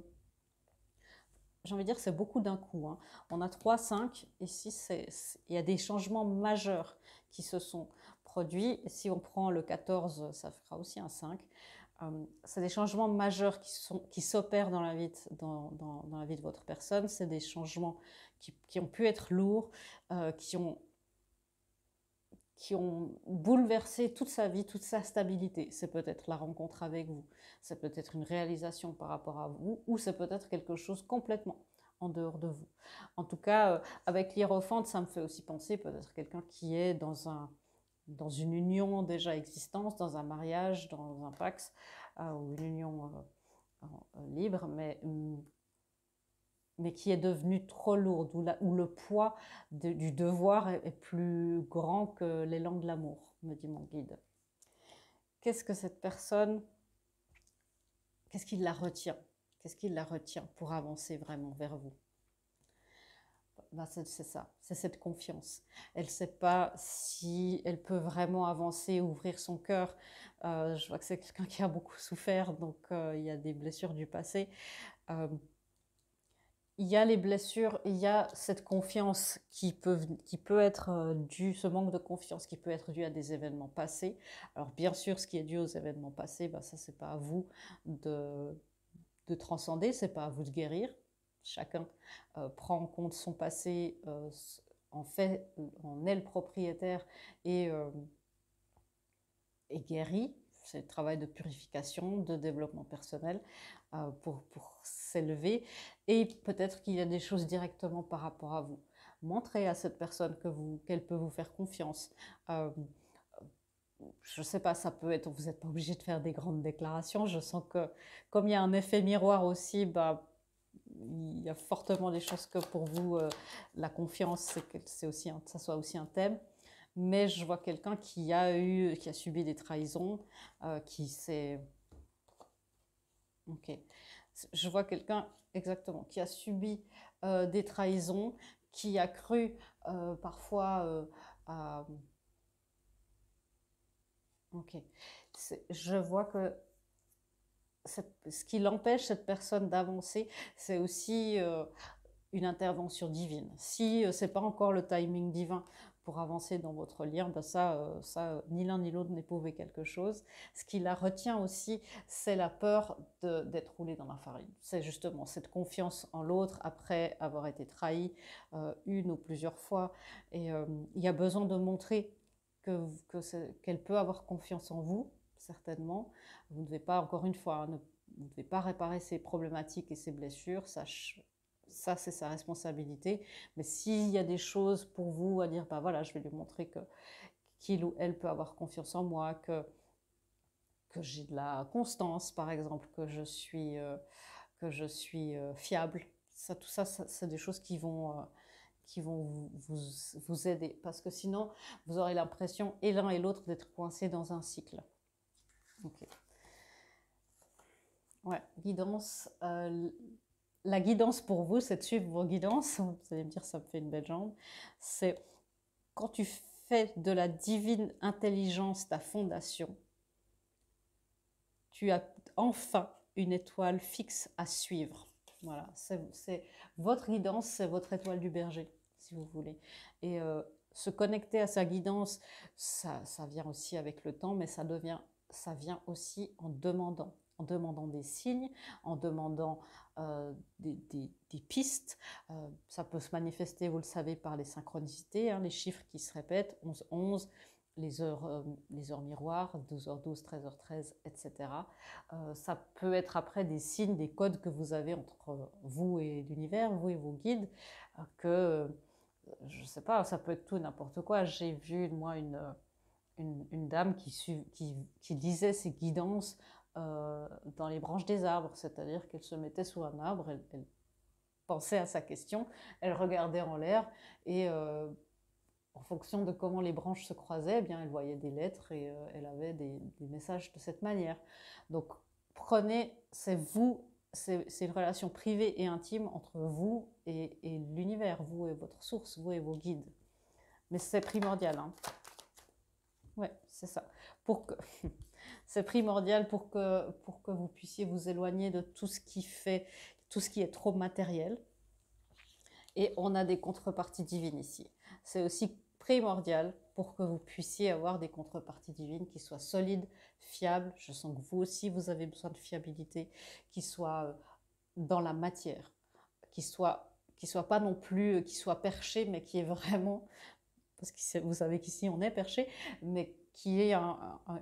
j'ai envie de dire, c'est beaucoup d'un coup. Hein. On a 3, 5 et 6, il y a des changements majeurs qui se sont produits. Si on prend le 14, ça fera aussi un 5. Euh, c'est des changements majeurs qui, sont, qui s'opèrent dans la, vie de, dans, la vie de votre personne. C'est des changements qui, ont pu être lourds, euh, qui ont qui ont bouleversé toute sa vie, toute sa stabilité. C'est peut-être la rencontre avec vous, c'est peut-être une réalisation par rapport à vous, ou c'est peut-être quelque chose complètement en dehors de vous. En tout cas, euh, avec l'hiérophante, ça me fait aussi penser peut-être quelqu'un qui est dans un dans une union déjà existante, dans un mariage, dans un pax, euh, ou une union euh, libre, mais hum, mais qui est devenue trop lourde, où, le poids du devoir est, plus grand que l'élan de l'amour, me dit mon guide. Qu'est-ce que cette personne, qu'est-ce qui la retient Qu'est-ce qui la retient pour avancer vraiment vers vous ben, c'est, ça, c'est cette confiance. Elle ne sait pas si elle peut vraiment avancer, ouvrir son cœur. Euh, je vois que c'est quelqu'un qui a beaucoup souffert, donc euh, il y a des blessures du passé. Euh, il y a les blessures, il y a cette confiance qui peut, qui peut être euh, due, ce manque de confiance qui peut être dû à des événements passés. Alors bien sûr, ce qui est dû aux événements passés, ben ça, c'est pas à vous de, de transcender, c'est pas à vous de guérir. Chacun euh, prend en compte son passé, euh, en fait, en est le propriétaire et, et guérit c'est le travail de purification, de développement personnel euh, pour, pour s'élever. Et peut-être qu'il y a des choses directement par rapport à vous. Montrez à cette personne que vous qu'elle peut vous faire confiance. Euh, je ne sais pas, ça peut être, vous n'êtes pas obligé de faire des grandes déclarations. Je sens que comme il y a un effet miroir aussi, bah, il y a fortement des choses que pour vous, euh, la confiance, c'est aussi ça soit aussi un thème mais je vois quelqu'un qui a eu, qui a subi des trahisons, euh, qui s'est... Ok. Je vois quelqu'un, exactement, qui a subi euh, des trahisons, qui a cru euh, parfois Ok. Je vois que ce qui l'empêche cette personne d'avancer, c'est aussi une intervention divine. Si ce n'est pas encore le timing divin avancer dans votre lien, bah, ça, euh, ça euh, ni l'un ni l'autre n'éprouvait quelque chose. Ce qui la retient aussi, c'est la peur d'être roulé dans la farine. C'est justement cette confiance en l'autre après avoir été trahi euh, une ou plusieurs fois. Et il y a besoin de montrer qu'elle que peut avoir confiance en vous, certainement. Vous ne devez pas, encore une fois, hein, ne devez pas réparer ses problématiques et ses blessures, ça c'est sa responsabilité. Mais s'il y a des choses pour vous à dire, bah voilà, je vais lui montrer que qu'il ou elle peut avoir confiance en moi, que que j'ai de la constance, par exemple, que je suis euh, que je suis euh, fiable. Ça, tout ça, c'est des choses qui vont euh, qui vont vous, aider. Parce que sinon, vous aurez l'impression, et l'un et l'autre, d'être coincé dans un cycle. Ok. Ouais, guidance, la guidance pour vous, c'est de suivre vos guidances. <laughs> Vous allez me dire, ça me fait une belle jambe. C'est quand tu fais de la divine intelligence ta fondation, tu as enfin une étoile fixe à suivre. Voilà, c'est votre guidance, c'est votre étoile du berger, si vous voulez. Et euh, se connecter à sa guidance, ça, ça vient aussi avec le temps, mais ça, devient, ça vient aussi en demandant, en demandant des signes, en demandant euh, des, pistes. Euh, ça peut se manifester, vous le savez, par les synchronicités, hein, les chiffres qui se répètent, 11-11, les heures, euh, les heures miroirs, 12h12, 13h13, etc. ça peut être après des signes, des codes que vous avez entre vous et l'univers, vous et vos guides, que, je ne sais pas, ça peut être tout n'importe quoi. J'ai vu, moi, une... Une, dame qui, qui, qui lisait ses guidances euh, dans les branches des arbres, c'est-à-dire qu'elle se mettait sous un arbre, elle, pensait à sa question, elle regardait en l'air et euh, en fonction de comment les branches se croisaient, eh bien elle voyait des lettres et euh, elle avait des, messages de cette manière. Donc prenez, c'est vous, c'est une relation privée et intime entre vous et, l'univers, vous et votre source, vous et vos guides. Mais c'est primordial. Hein. Ouais, c'est ça. Pour que <laughs> c'est primordial pour que, pour que vous puissiez vous éloigner de tout ce qui fait, tout ce qui est trop matériel. Et on a des contreparties divines ici. C'est aussi primordial pour que vous puissiez avoir des contreparties divines qui soient solides, fiables. Je sens que vous aussi, vous avez besoin de fiabilité, qui soit euh, dans la matière, qui soit, qui soit pas non plus, euh, qui soit perché, mais qui est vraiment, parce que vous savez qu'ici on est perché, mais qui est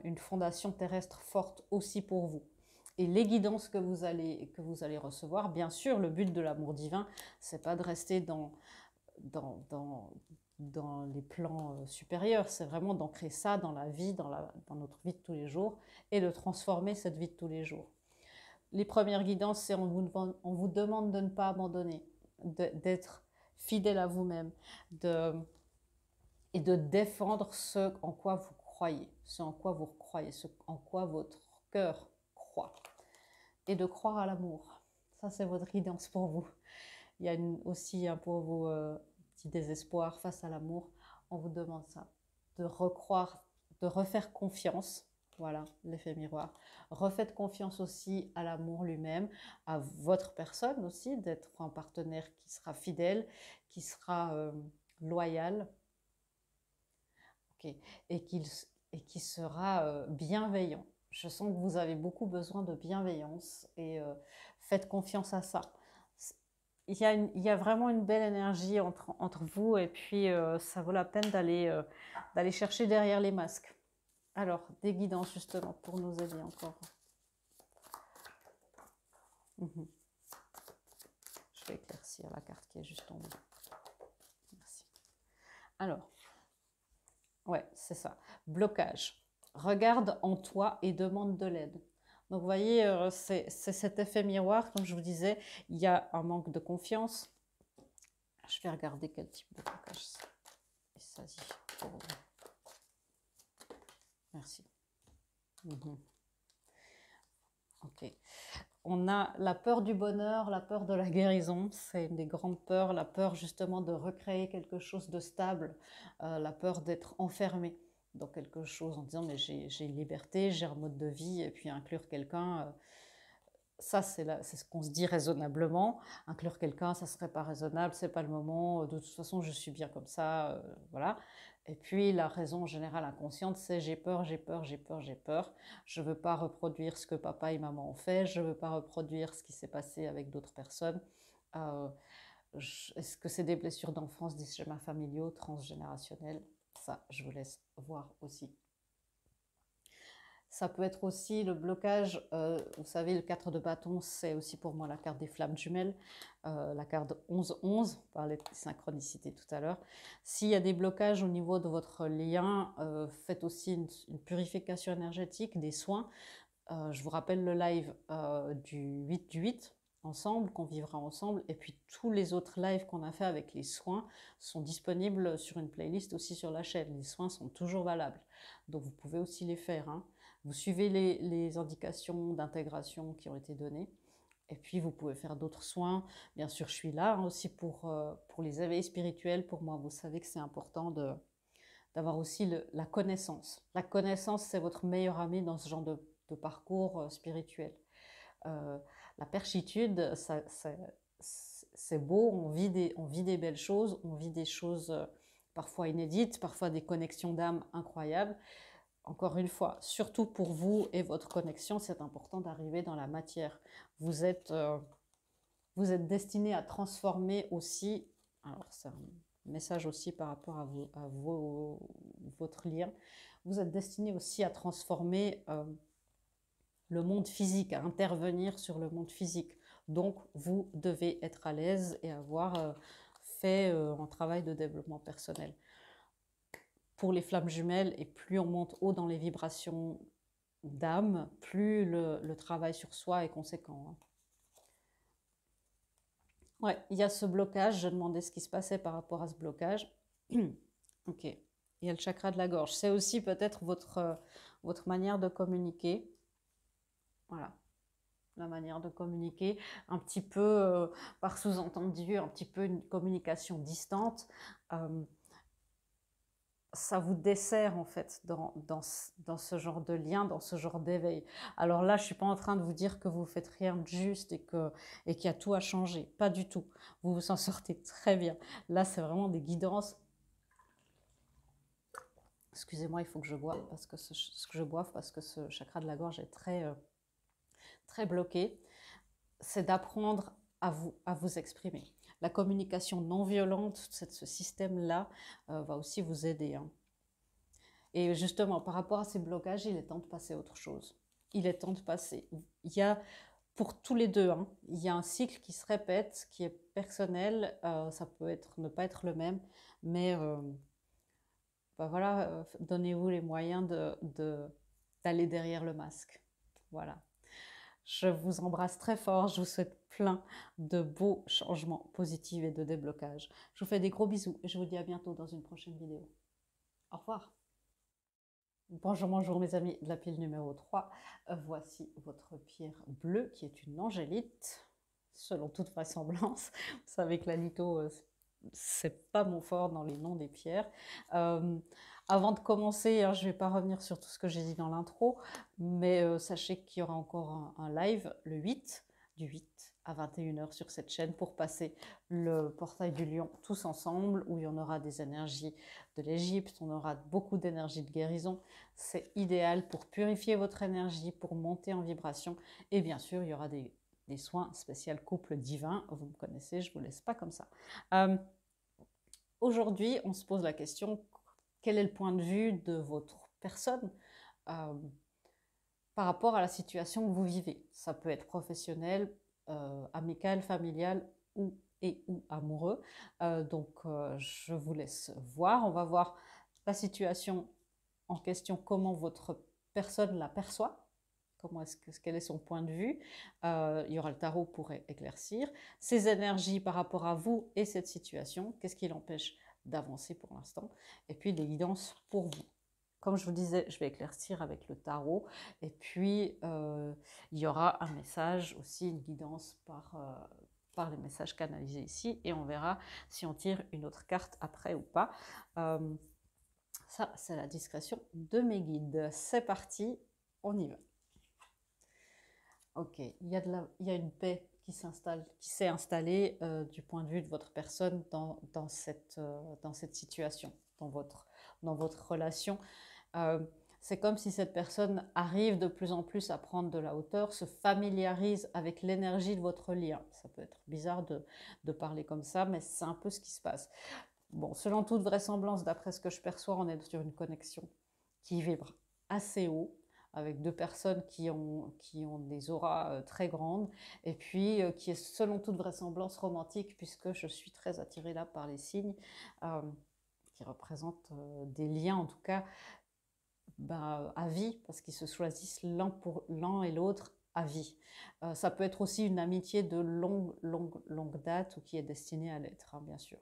une fondation terrestre forte aussi pour vous. Et les guidances que vous allez, que vous allez recevoir, bien sûr, le but de l'amour divin, c'est pas de rester dans, dans, dans, dans les plans euh, supérieurs, c'est vraiment d'ancrer ça dans la vie, dans, la, dans notre vie de tous les jours, et de transformer cette vie de tous les jours. Les premières guidances, c'est on vous, on vous demande de ne pas abandonner, d'être fidèle à vous-même, de, et de défendre ce en quoi vous croyez, ce en quoi vous croyez, ce en quoi votre cœur croit. Et de croire à l'amour. Ça, c'est votre guidance pour vous. Il y a aussi un hein, pour vos euh, petit petits désespoirs face à l'amour, on vous demande ça. De recroire, de refaire confiance. Voilà l'effet miroir. Refaites confiance aussi à l'amour lui-même, à votre personne aussi, d'être un partenaire qui sera fidèle, qui sera euh, loyal, et qu'il et qui sera euh, bienveillant. Je sens que vous avez beaucoup besoin de bienveillance et euh, faites confiance à ça. Il y, a il y, a vraiment une belle énergie entre, entre vous et puis euh, ça vaut la peine d'aller d'aller chercher derrière les masques. Alors, des guidances justement pour nos aider encore. Mhm. Je vais éclaircir la carte qui est juste en bas. Merci. Alors, Ouais, c'est ça. Blocage. Regarde en toi et demande de l'aide. Donc, vous voyez, euh, c'est cet effet miroir. Comme je vous disais, il y a un manque de confiance. Je vais regarder quel type de blocage c'est. Merci. Mhm. Ok on a la peur du bonheur, la peur de la guérison, c'est une des grandes peurs, la peur justement de recréer quelque chose de stable, euh, la peur d'être enfermé dans quelque chose en disant mais j'ai une liberté, j'ai un mode de vie, et puis inclure quelqu'un, euh, ça, c'est ce qu'on se dit raisonnablement. Inclure quelqu'un, ça serait pas raisonnable, c'est pas le moment. Euh, de toute façon, je suis bien comme ça, euh, voilà. Et puis la raison générale inconsciente, c'est j'ai peur, j'ai peur, j'ai peur, j'ai peur. Je ne veux pas reproduire ce que papa et maman ont fait. Je ne veux pas reproduire ce qui s'est passé avec d'autres personnes. Euh, est-ce que c'est des blessures d'enfance, des schémas familiaux, transgénérationnels Ça, je vous laisse voir aussi. Ça peut être aussi le blocage, euh, vous savez, le 4 de bâton, c'est aussi pour moi la carte des flammes jumelles, euh, la carte 11-11, on parlait de synchronicité tout à l'heure. S'il y a des blocages au niveau de votre lien, euh, faites aussi une, purification énergétique, des soins. je vous rappelle le live du 8 du 8, ensemble, qu'on vivra ensemble. Et puis tous les autres lives qu'on a fait avec les soins sont disponibles sur une playlist aussi sur la chaîne. Les soins sont toujours valables. Donc vous pouvez aussi les faire. Hein. Vous suivez les, indications d'intégration qui ont été données. Et puis, vous pouvez faire d'autres soins. Bien sûr, je suis là hein, aussi pour, euh, pour les éveils spirituels. Pour moi, vous savez que c'est important de, d'avoir aussi la connaissance. La connaissance, c'est votre meilleur ami dans ce genre de, de parcours euh, spirituel. Euh, la perchitude, c'est beau, on vit, des, on vit des belles choses, on vit des choses parfois inédites, parfois des connexions d'âme incroyables encore une fois, surtout pour vous et votre connexion, c'est important d'arriver dans la matière. Vous êtes, euh, vous êtes destiné à transformer aussi, alors c'est un message aussi par rapport à, vous, votre lien, vous êtes destiné aussi à transformer euh, le monde physique, à intervenir sur le monde physique. Donc, vous devez être à l'aise et avoir euh, fait un travail de développement personnel pour les flammes jumelles, et plus on monte haut dans les vibrations d'âme, plus le, travail sur soi est conséquent. Hein. Ouais, il y a ce blocage, je demandais ce qui se passait par rapport à ce blocage. <clears throat> ok, il y a le chakra de la gorge. C'est aussi peut-être votre, euh, votre manière de communiquer. Voilà, la manière de communiquer, un petit peu euh, par sous-entendu, un petit peu une communication distante. Euh, ça vous dessert en fait dans, dans, dans, ce genre de lien, dans ce genre d'éveil. Alors là, je suis pas en train de vous dire que vous faites rien de juste et que et qu'il y a tout à changer, pas du tout. Vous vous en <laughs> sortez très bien. Là, c'est vraiment des guidances. Excusez-moi, il faut que je boive parce que ce, que je boive parce que ce chakra de la gorge est très euh, très bloqué. C'est d'apprendre à vous à vous exprimer la communication non violente, ce système-là euh, va aussi vous aider. Hein. Et justement, par rapport à ces blocages, il est temps de passer à autre chose. Il est temps de passer. Il y a, pour tous les deux, hein, il y a un cycle qui se répète, qui est personnel. Euh, ça peut être ne pas être le même, mais euh, bah voilà, donnez-vous les moyens d'aller derrière le masque. Voilà. Je vous embrasse très fort. Je vous souhaite plein de beaux changements positifs et de déblocages. Je vous fais des gros bisous et je vous dis à bientôt dans une prochaine vidéo. Au revoir. Bonjour, bonjour mes amis de la pile numéro 3. Voici votre pierre bleue qui est une angélite, selon toute vraisemblance. <laughs> Vous savez que l'anito, ce euh, c'est pas mon fort dans les noms des pierres. Euh, avant de commencer, hein, je ne vais pas revenir sur tout ce que j'ai dit dans l'intro, mais euh, sachez qu'il y aura encore un, live le 8, du 8 à 21h sur cette chaîne pour passer le portail du lion tous ensemble, où il y en aura des énergies de l'Égypte, on aura beaucoup d'énergie de guérison. C'est idéal pour purifier votre énergie, pour monter en vibration, et bien sûr, il y aura des, soins spéciaux couple divin. Vous me connaissez, je ne vous laisse pas comme ça. Euh, aujourd'hui, on se pose la question quel est le point de vue de votre personne euh, par rapport à la situation que vous vivez. Ça peut être professionnel, euh, amical, familial ou et ou amoureux. Euh, donc je vous laisse voir. On va voir la situation en question, comment votre personne la perçoit. Comment quel est son point de vue Il y aura le tarot éclaircir ses énergies par rapport à vous et cette situation. Qu'est-ce qui l'empêche d'avancer pour l'instant. Et puis des guidances pour vous. Comme je vous disais, je vais éclaircir avec le tarot. Et puis, euh, il y aura un message aussi, une guidance par, euh, par les messages canalisés ici. Et on verra si on tire une autre carte après ou pas. Euh, ça, c'est la discrétion de mes guides. C'est parti, on y va. Ok, il y, a de la, il y a une paix qui s'est installé euh, du point de vue de votre personne dans, euh, cette, situation, dans votre, relation. Euh, c'est comme si cette personne arrive de plus en plus à prendre de la hauteur, se familiarise avec l'énergie de votre lien. Ça peut être bizarre de, de parler comme ça, mais c'est un peu ce qui se passe. Bon, selon toute vraisemblance, d'après ce que je perçois, on est sur une connexion qui vibre assez haut, avec deux personnes qui ont, qui ont des auras euh, très grandes, et puis euh, qui est selon toute vraisemblance romantique, puisque je suis très attirée là par les signes, euh, qui représentent des liens en tout cas ben, à vie, parce qu'ils se choisissent l'un pour l'un et l'autre à vie. ça peut être aussi une amitié de longue, longue, longue date ou qui est destinée à l'être, hein, bien sûr.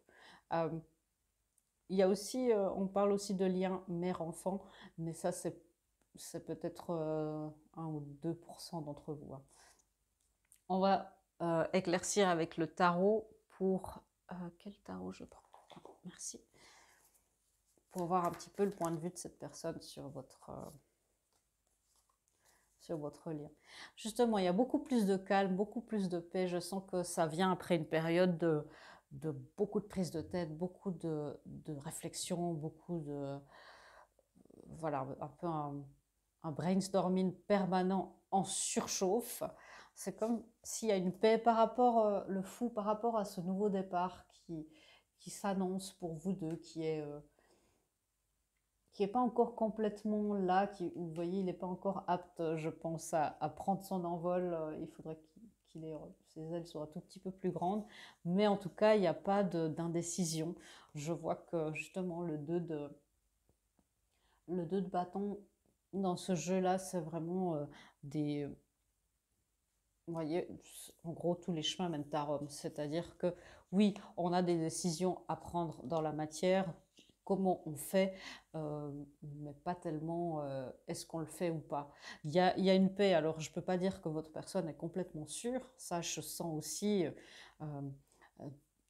il y a aussi, on parle aussi de lien mère-enfant, mais ça c'est c'est peut-être euh, un 1 ou 2% d'entre vous. Hein. On va euh, éclaircir avec le tarot pour... Euh, quel tarot je prends Merci. Pour voir un petit peu le point de vue de cette personne sur votre... sur votre lien. Justement, il y a beaucoup plus de calme, beaucoup plus de paix. Je sens que ça vient après une période de, beaucoup de prise de tête, beaucoup de, de réflexion, beaucoup de... Voilà, un peu un, un brainstorming permanent en surchauffe. C'est comme s'il y a une paix par rapport, euh, le fou par rapport à ce nouveau départ qui, qui s'annonce pour vous deux, qui est euh, qui n'est pas encore complètement là, qui, vous voyez, il n'est pas encore apte, je pense, à, prendre son envol. Euh, il faudrait qu'il ait ses ailes soient un tout petit peu plus grandes. Mais en tout cas, il n'y a pas d'indécision. Je vois que justement, le 2 de, le 2 de bâton dans ce jeu-là, c'est vraiment euh, des. Vous voyez, en gros, tous les chemins mènent à Rome. C'est-à-dire que, oui, on a des décisions à prendre dans la matière, comment on fait, euh, mais pas tellement euh, est-ce qu'on le fait ou pas. Il y a, y a, une paix, alors je ne peux pas dire que votre personne est complètement sûre, ça je sens aussi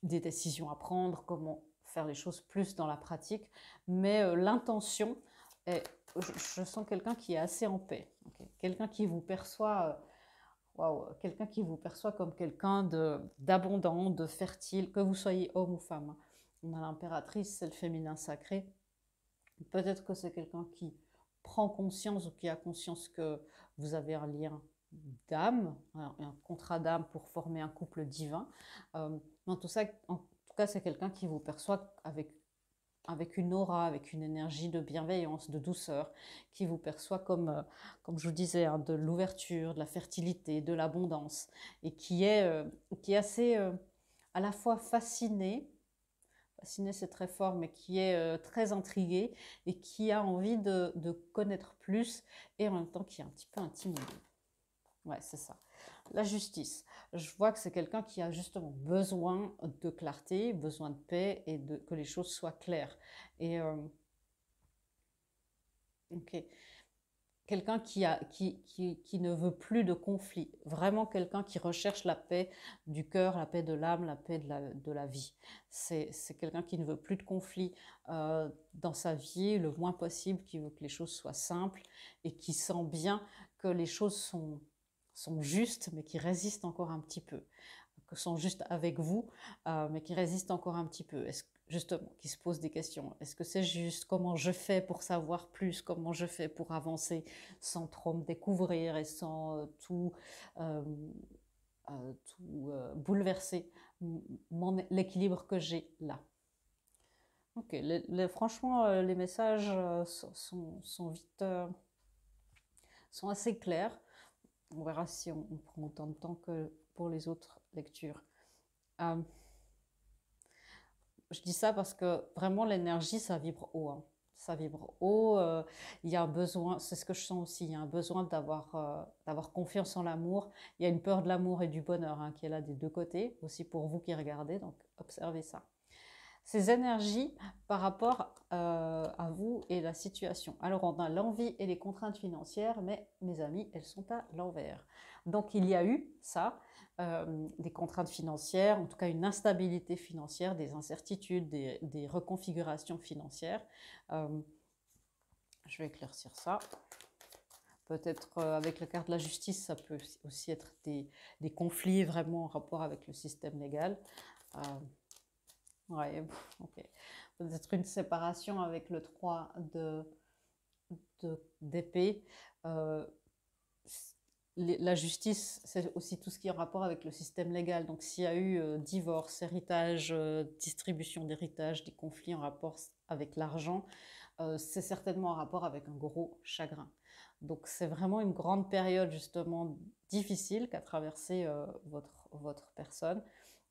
des décisions à prendre, comment faire les choses plus dans la pratique, mais l'intention est je, sens quelqu'un qui est assez en paix. Quelqu'un qui vous perçoit, euh, quelqu'un qui vous perçoit comme quelqu'un de, d'abondant, de fertile, que vous soyez homme ou femme. Hein. On a l'impératrice, c'est le féminin sacré. Peut-être que c'est quelqu'un qui prend conscience ou qui a conscience que vous avez un lien d'âme, un contrat d'âme pour former un couple divin. Euh, tout ça, en tout cas, c'est quelqu'un qui vous perçoit avec avec une aura, avec une énergie de bienveillance, de douceur, qui vous perçoit comme, euh, comme je vous disais, hein, de l'ouverture, de la fertilité, de l'abondance, et qui est, euh, qui est assez euh, à la fois fasciné, fasciné c'est très fort, mais qui est très intrigué, et qui a envie de, de, connaître plus, et en même temps qui est un petit peu intimidé. Ouais, c'est ça. La justice. Je vois que c'est quelqu'un qui a justement besoin de clarté, besoin de paix et de, que les choses soient claires. Et euh, quelqu'un qui, a, qui, ne veut plus de conflit, vraiment quelqu'un qui recherche la paix du cœur, la paix de l'âme, la paix de la, vie. C'est quelqu'un qui ne veut plus de conflit euh, dans sa vie, le moins possible, qui veut que les choses soient simples et qui sent bien que les choses sont sont justes, mais qui résistent encore un petit peu, que sont justes avec vous, euh, mais qui résistent encore un petit peu. justement qui se posent des questions Est-ce que c'est juste Comment je fais pour savoir plus Comment je fais pour avancer sans trop me découvrir et sans euh, tout euh, bouleverser mon l'équilibre que j'ai là Ok, franchement, les messages sont sont assez clairs on verra si on, prend autant de temps que pour les autres lectures. Euh, je dis ça parce que vraiment l'énergie, ça vibre haut. Hein. Ça vibre haut. Euh, il y a un besoin, c'est ce que je sens aussi, il y a un besoin d'avoir, euh, confiance en l'amour. Il y a une peur de l'amour et du bonheur hein, qui est là des deux côtés, aussi pour vous qui regardez. Donc observez ça ces énergies par rapport euh, à vous et la situation. Alors on a l'envie et les contraintes financières, mais mes amis, elles sont à l'envers. Donc il y a eu ça, euh, des contraintes financières, en tout cas une instabilité financière, des incertitudes, des, reconfigurations financières. Euh, je vais éclaircir ça. Peut-être avec la carte de la justice, ça peut aussi être des, des conflits vraiment en rapport avec le système légal. Ouais, ok. Peut-être une séparation avec le 3 de d'épée. Euh, la justice, c'est aussi tout ce qui est en rapport avec le système légal. Donc s'il y a eu euh, divorce, héritage, euh, distribution d'héritage, des conflits en rapport avec l'argent, c'est certainement en rapport avec un gros chagrin. Donc c'est vraiment une grande période justement difficile qu'a traversée votre, votre personne.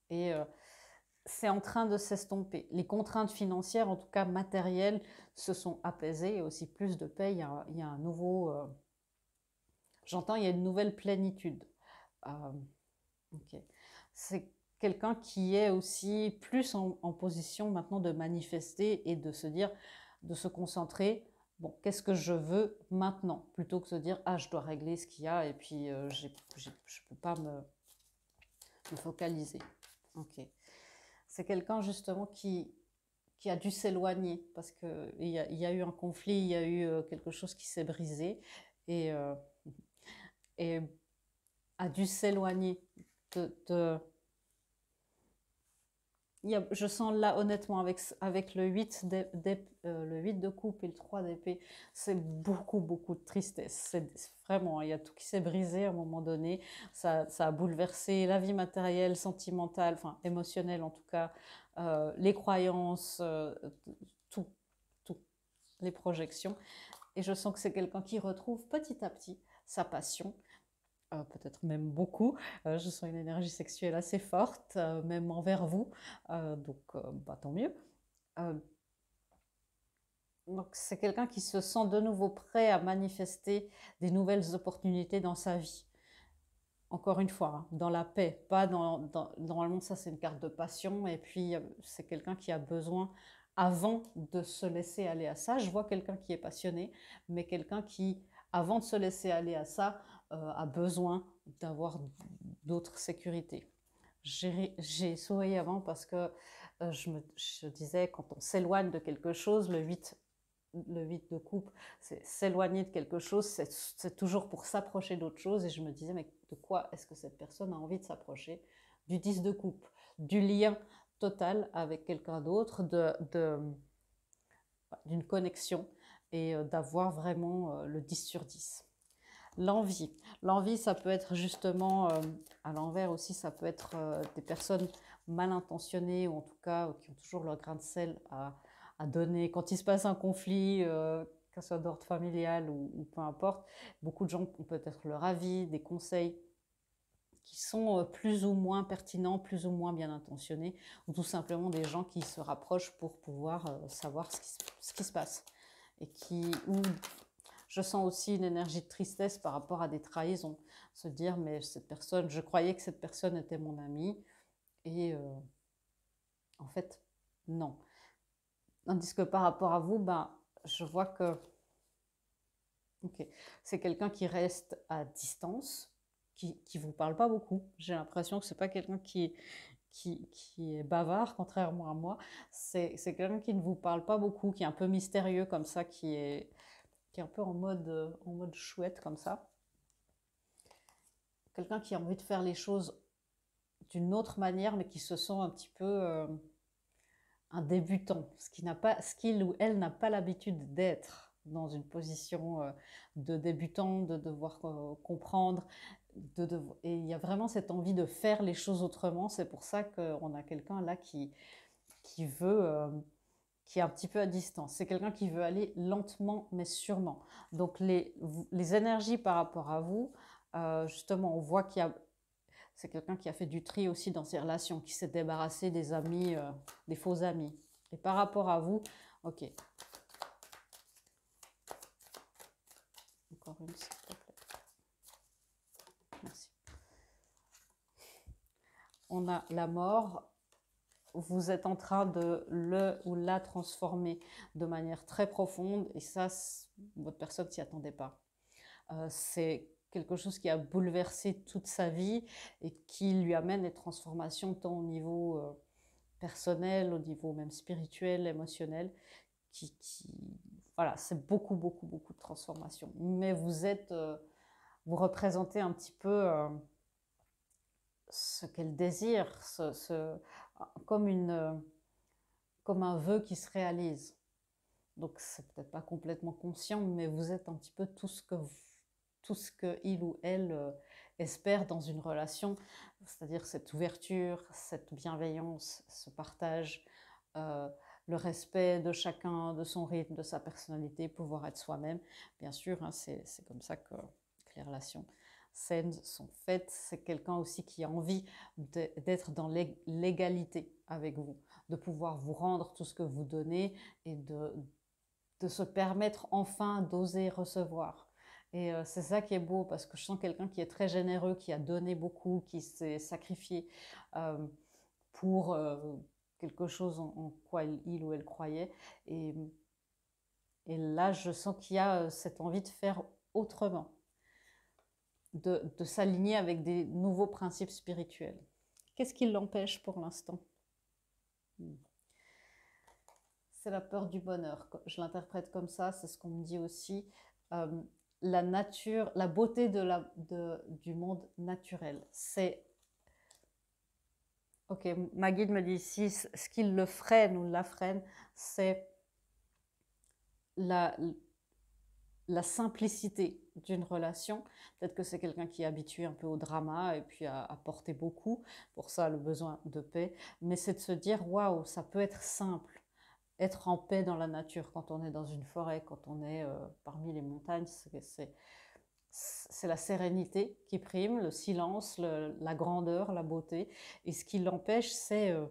Et c'est en train de s'estomper. Les contraintes financières, en tout cas matérielles, se sont apaisées et aussi plus de paix. Il y a, un nouveau. Euh, j'entends, il y a une nouvelle plénitude. Euh, c'est quelqu'un qui est aussi plus en, position maintenant de manifester et de se dire, de se concentrer. Bon, qu'est-ce que je veux maintenant Plutôt que de se dire, ah, je dois régler ce qu'il y a et puis euh, je ne peux pas me, me focaliser. Ok c'est quelqu'un justement qui, qui a dû s'éloigner parce qu'il y, a, eu un conflit, il y a eu euh, quelque chose qui s'est brisé et, euh, et a dû s'éloigner de je sens là, honnêtement, avec, avec le, 8 de, euh, le 8 de coupe et le 3 d'épée, c'est beaucoup, beaucoup de tristesse. C'est vraiment, il y a tout qui s'est brisé à un moment donné. Ça, ça a bouleversé la vie matérielle, sentimentale, enfin émotionnelle en tout cas, euh, les croyances, euh, tout, tout, les projections. Et je sens que c'est quelqu'un qui retrouve petit à petit sa passion ah, peut-être même beaucoup. Euh, je sens une énergie sexuelle assez forte, euh, même envers vous. Euh, donc, pas bah, tant mieux. donc, c'est quelqu'un qui se sent de nouveau prêt à manifester des nouvelles opportunités dans sa vie encore une fois, hein, dans la paix, pas dans, dans normalement ça c'est une carte de passion et puis c'est quelqu'un qui a besoin avant de se laisser aller à ça. Je vois quelqu'un qui est passionné, mais quelqu'un qui avant de se laisser aller à ça euh, a besoin d'avoir d'autres sécurités. J'ai souri avant parce que euh, je, me, disais, quand on s'éloigne de quelque chose, le 8 de coupe, c'est s'éloigner de quelque chose, c'est toujours pour s'approcher d'autre chose. Et je me disais, mais de quoi est-ce que cette personne a envie de s'approcher Du 10 de coupe, du lien total avec quelqu'un d'autre, bah, d'une connexion et euh, d'avoir vraiment le 10 sur 10. L'envie. L'envie, ça peut être justement, euh, à l'envers aussi, ça peut être euh, des personnes mal intentionnées ou en tout cas qui ont toujours leur grain de sel à, donner. Quand il se passe un conflit, euh, qu'il soit d'ordre familial ou, peu importe, beaucoup de gens ont peut-être leur avis, des conseils qui sont plus ou moins pertinents, plus ou moins bien intentionnés, ou tout simplement des gens qui se rapprochent pour pouvoir savoir ce qui, se passe et qui, ou je sens aussi une énergie de tristesse par rapport à des trahisons. Se dire, mais cette personne, je croyais que cette personne était mon amie. Et euh, en fait, non. Tandis que par rapport à vous, ben, je vois que ok c'est quelqu'un qui reste à distance, qui ne vous parle pas beaucoup. J'ai l'impression que ce n'est pas quelqu'un qui, qui, qui, est bavard, contrairement à moi. C'est quelqu'un qui ne vous parle pas beaucoup, qui est un peu mystérieux comme ça, qui est un peu en mode, euh, en mode chouette comme ça. Quelqu'un qui a envie de faire les choses d'une autre manière, mais qui se sent un petit peu euh, un débutant, ce qui n'a pas, ce qu'il ou elle n'a pas l'habitude d'être dans une position euh, de débutant, de devoir comprendre, de et il y a vraiment cette envie de faire les choses autrement. C'est pour ça qu'on a quelqu'un là qui qui veut qui est un petit peu à distance. C'est quelqu'un qui veut aller lentement mais sûrement. Donc les, les énergies par rapport à vous, euh, justement, on voit qu'il y a... C'est quelqu'un qui a fait du tri aussi dans ses relations, qui s'est débarrassé des amis, euh, des faux amis. Et par rapport à vous, ok. Encore une, s'il te plaît. Merci. On a la mort, vous êtes en train de le ou la transformer de manière très profonde et ça, votre personne s'y attendait pas. Euh, c'est quelque chose qui a bouleversé toute sa vie et qui lui amène des transformations tant au niveau euh, personnel, au niveau même spirituel, émotionnel, qui, voilà, c'est beaucoup, beaucoup, beaucoup de transformations. Mais vous êtes, euh, vous représentez un petit peu ce qu'elle désire, ce, ce, comme, une, euh, comme un vœu qui se réalise. Donc c'est peut-être pas complètement conscient, mais vous êtes un petit peu tout ce que tout ce que il ou elle euh, espère dans une relation, c'est-à-dire cette ouverture, cette bienveillance, ce partage, euh, le respect de chacun, de son rythme, de sa personnalité, pouvoir être soi-même. Bien sûr, hein, c'est comme ça que les relations scènes sont faites. C'est quelqu'un aussi qui a envie d'être dans l'égalité avec vous, de pouvoir vous rendre tout ce que vous donnez et de, se permettre enfin d'oser recevoir. Et euh, c'est ça qui est beau parce que je sens quelqu'un qui est très généreux, qui a donné beaucoup, qui s'est sacrifié euh, pour euh, quelque chose en, quoi il, ou elle croyait. Et, et là, je sens qu'il y a cette envie de faire autrement de, s'aligner avec des nouveaux principes spirituels. Qu'est-ce qui l'empêche pour l'instant hmm. C'est la peur du bonheur. Je l'interprète comme ça, c'est ce qu'on me dit aussi. Euh, la nature, la beauté de la, de, du monde naturel, c'est... Ok, ma guide me dit ici, ce qui le freine ou la freine, c'est la, la simplicité d'une relation. Peut-être que c'est quelqu'un qui est habitué un peu au drama et puis à, porter beaucoup. Pour ça, le besoin de paix. Mais c'est de se dire, waouh, ça peut être simple. Être en paix dans la nature quand on est dans une forêt, quand on est euh, parmi les montagnes, c'est la sérénité qui prime, le silence, la grandeur, la beauté. Et ce qui l'empêche, c'est euh,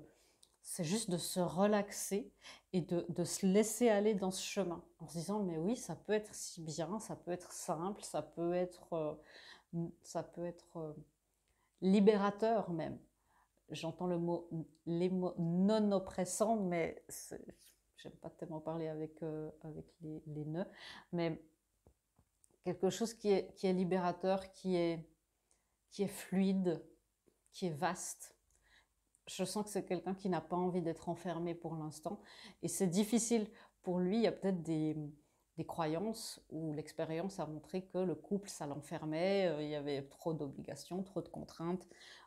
c'est juste de se relaxer et de, de, se laisser aller dans ce chemin en se disant mais oui ça peut être si bien ça peut être simple ça peut être euh, ça peut être euh, libérateur même j'entends le mot les mots non oppressant mais j'aime pas tellement parler avec euh, avec les, les, nœuds mais quelque chose qui est qui est libérateur qui est qui est fluide qui est vaste je sens que c'est quelqu'un qui n'a pas envie d'être enfermé pour l'instant. Et c'est difficile pour lui. Il y a peut-être des, des, croyances où l'expérience a montré que le couple, ça l'enfermait. Euh, il y avait trop d'obligations, trop de contraintes,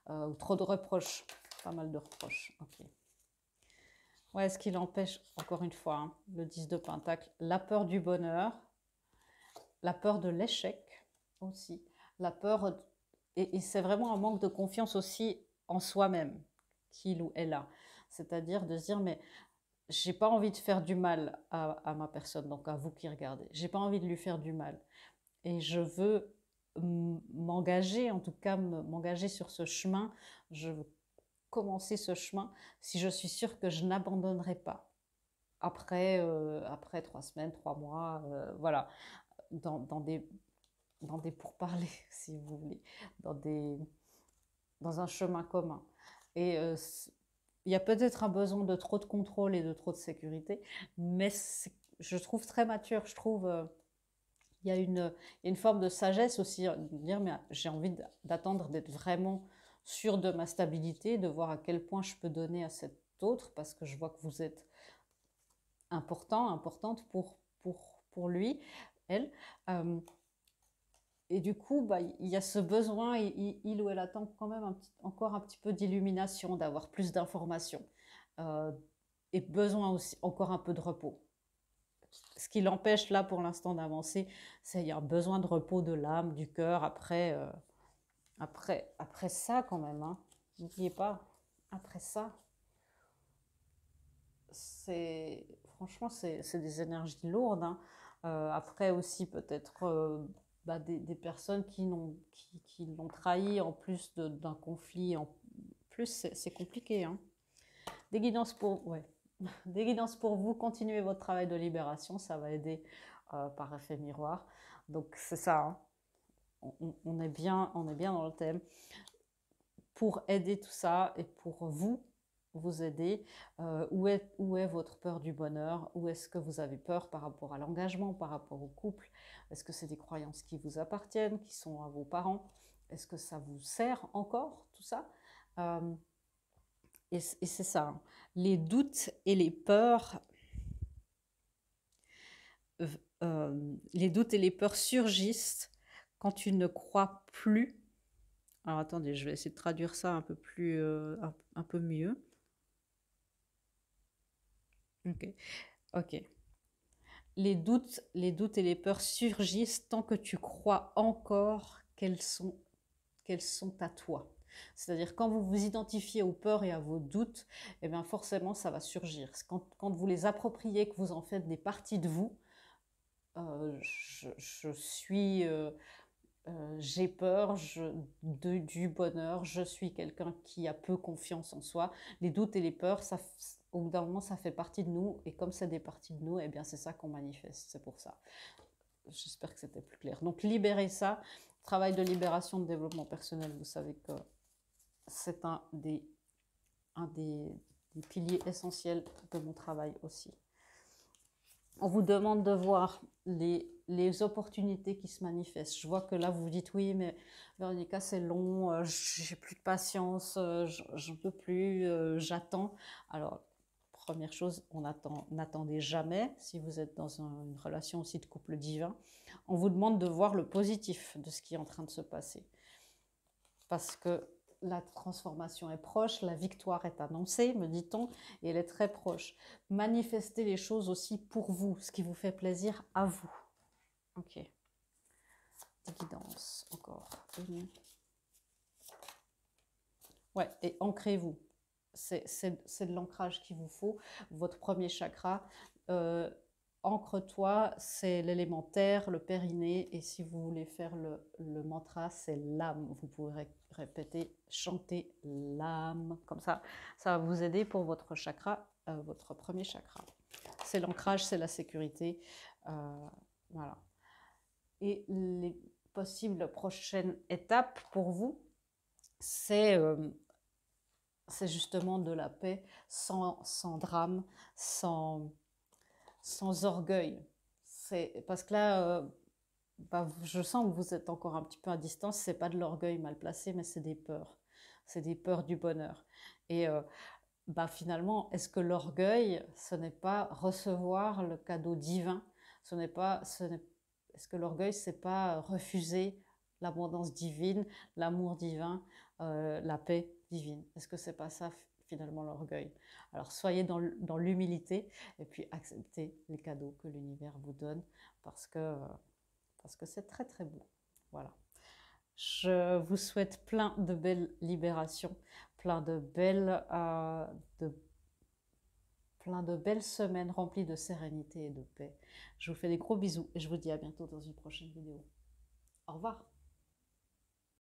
euh, ou trop de reproches. Pas mal de reproches. Ok. Ouais, ce qui l'empêche, encore une fois, hein, le 10 de Pentacle, la peur du bonheur, la peur de l'échec aussi, la peur. et c'est vraiment un manque de confiance aussi en soi-même qu'il ou elle a. C'est-à-dire de dire, mais j'ai pas envie de faire du mal à, ma personne, donc à vous qui regardez. J'ai pas envie de lui faire du mal. Et je veux m'engager, en tout cas m'engager sur ce chemin. Je veux commencer ce chemin si je suis sûre que je n'abandonnerai pas après, euh, après trois semaines, trois mois, euh, voilà, dans, des, dans des pourparlers, <laughs> si vous voulez, dans, des, dans un chemin commun. Et euh, il y a peut-être un besoin de trop de contrôle et de trop de sécurité, mais je trouve très mature, je trouve... Euh, il y, a une, une forme de sagesse aussi, hein, de dire, mais j'ai envie d'attendre d'être vraiment sûr de ma stabilité, de voir à quel point je peux donner à cet autre, parce que je vois que vous êtes important, importante pour, pour, pour lui, elle. Euh, et du coup, bah, il y a ce besoin, il, il ou elle attend quand même un petit, encore un petit peu d'illumination, d'avoir plus d'informations, euh, et besoin aussi encore un peu de repos. Ce qui l'empêche là pour l'instant d'avancer, c'est qu'il y a un besoin de repos de l'âme, du cœur, après, euh, après, après ça quand même. Hein. N'oubliez pas, après ça, c'est franchement, c'est des énergies lourdes. Hein. Euh, après aussi, peut-être bah, des, personnes qui l'ont qui, trahi en plus d'un conflit. En plus, c'est compliqué. Hein. Des guidances pour... <laughs> Des guidances pour vous, continuez votre travail de libération, ça va aider euh, par effet miroir. Donc c'est ça, hein. on, est bien, on est bien dans le thème. Pour aider tout ça et pour vous, vous aider. Euh, où, est, votre peur du bonheur Où est-ce que vous avez peur par rapport à l'engagement, par rapport au couple Est-ce que c'est des croyances qui vous appartiennent, qui sont à vos parents Est-ce que ça vous sert encore, tout ça euh, Et, c'est ça, hein. les doutes et les peurs. Euh, les doutes et les peurs surgissent quand tu ne crois plus alors attendez, je vais essayer de traduire ça un peu plus, un, peu mieux. Ok. Ok. Les doutes, les doutes et les peurs surgissent tant que tu crois encore qu'elles sont, qu'elles sont à toi. C'est-à-dire quand vous vous identifiez aux peurs et à vos doutes, eh bien forcément ça va surgir. Quand, vous les appropriez, que vous en faites des parties de vous, euh, je, suis, euh, euh, j'ai peur je, de, du bonheur, je suis quelqu'un qui a peu confiance en soi. Les doutes et les peurs, ça, au bout d'un moment, ça fait partie de nous, et comme c'est des parties de nous, eh bien, c'est ça qu'on manifeste, c'est pour ça. J'espère que c'était plus clair. Donc, libérer ça, travail de libération, de développement personnel, vous savez que c'est un des, un des, piliers essentiels de mon travail aussi. On vous demande de voir les les opportunités qui se manifestent. Je vois que là, vous vous dites, oui, mais Véronica, c'est long, euh, j'ai plus de patience, euh, je ne peux plus, euh, j'attends. Alors, Première chose, on n'attendait jamais, si vous êtes dans une relation aussi de couple divin, on vous demande de voir le positif de ce qui est en train de se passer. Parce que la transformation est proche, la victoire est annoncée, me dit-on, et elle est très proche. Manifestez les choses aussi pour vous, ce qui vous fait plaisir à vous. Ok. Guidance, encore Ouais, et ancrez-vous c'est de l'ancrage qu'il vous faut. Votre premier chakra, euh, ancre-toi, c'est l'élémentaire, le périnée, et si vous voulez faire le, mantra, c'est l'âme. Vous pouvez répéter, chanter l'âme, comme ça, ça va vous aider pour votre chakra, euh, votre premier chakra. C'est l'ancrage, c'est la sécurité, euh, voilà. Et les possibles prochaines étapes pour vous, c'est euh, c'est justement de la paix sans, drame, sans, orgueil. C'est parce que là, euh, bah, je sens que vous êtes encore un petit peu à distance. C'est pas de l'orgueil mal placé, mais c'est des peurs. C'est des peurs du bonheur. Et euh, bah, finalement, est-ce que l'orgueil, ce n'est pas recevoir le cadeau divin Ce n'est pas, ce est-ce que l'orgueil, c'est pas refuser l'abondance divine, l'amour divin, euh, la paix divine. Est-ce que c'est pas ça finalement l'orgueil Alors soyez dans l'humilité et puis acceptez les cadeaux que l'univers vous donne parce que parce que c'est très très beau. Voilà. Je vous souhaite plein de belles libérations, plein de belles, euh, de, plein de belles semaines remplies de sérénité et de paix. Je vous fais des gros bisous et je vous dis à bientôt dans une prochaine vidéo. Au revoir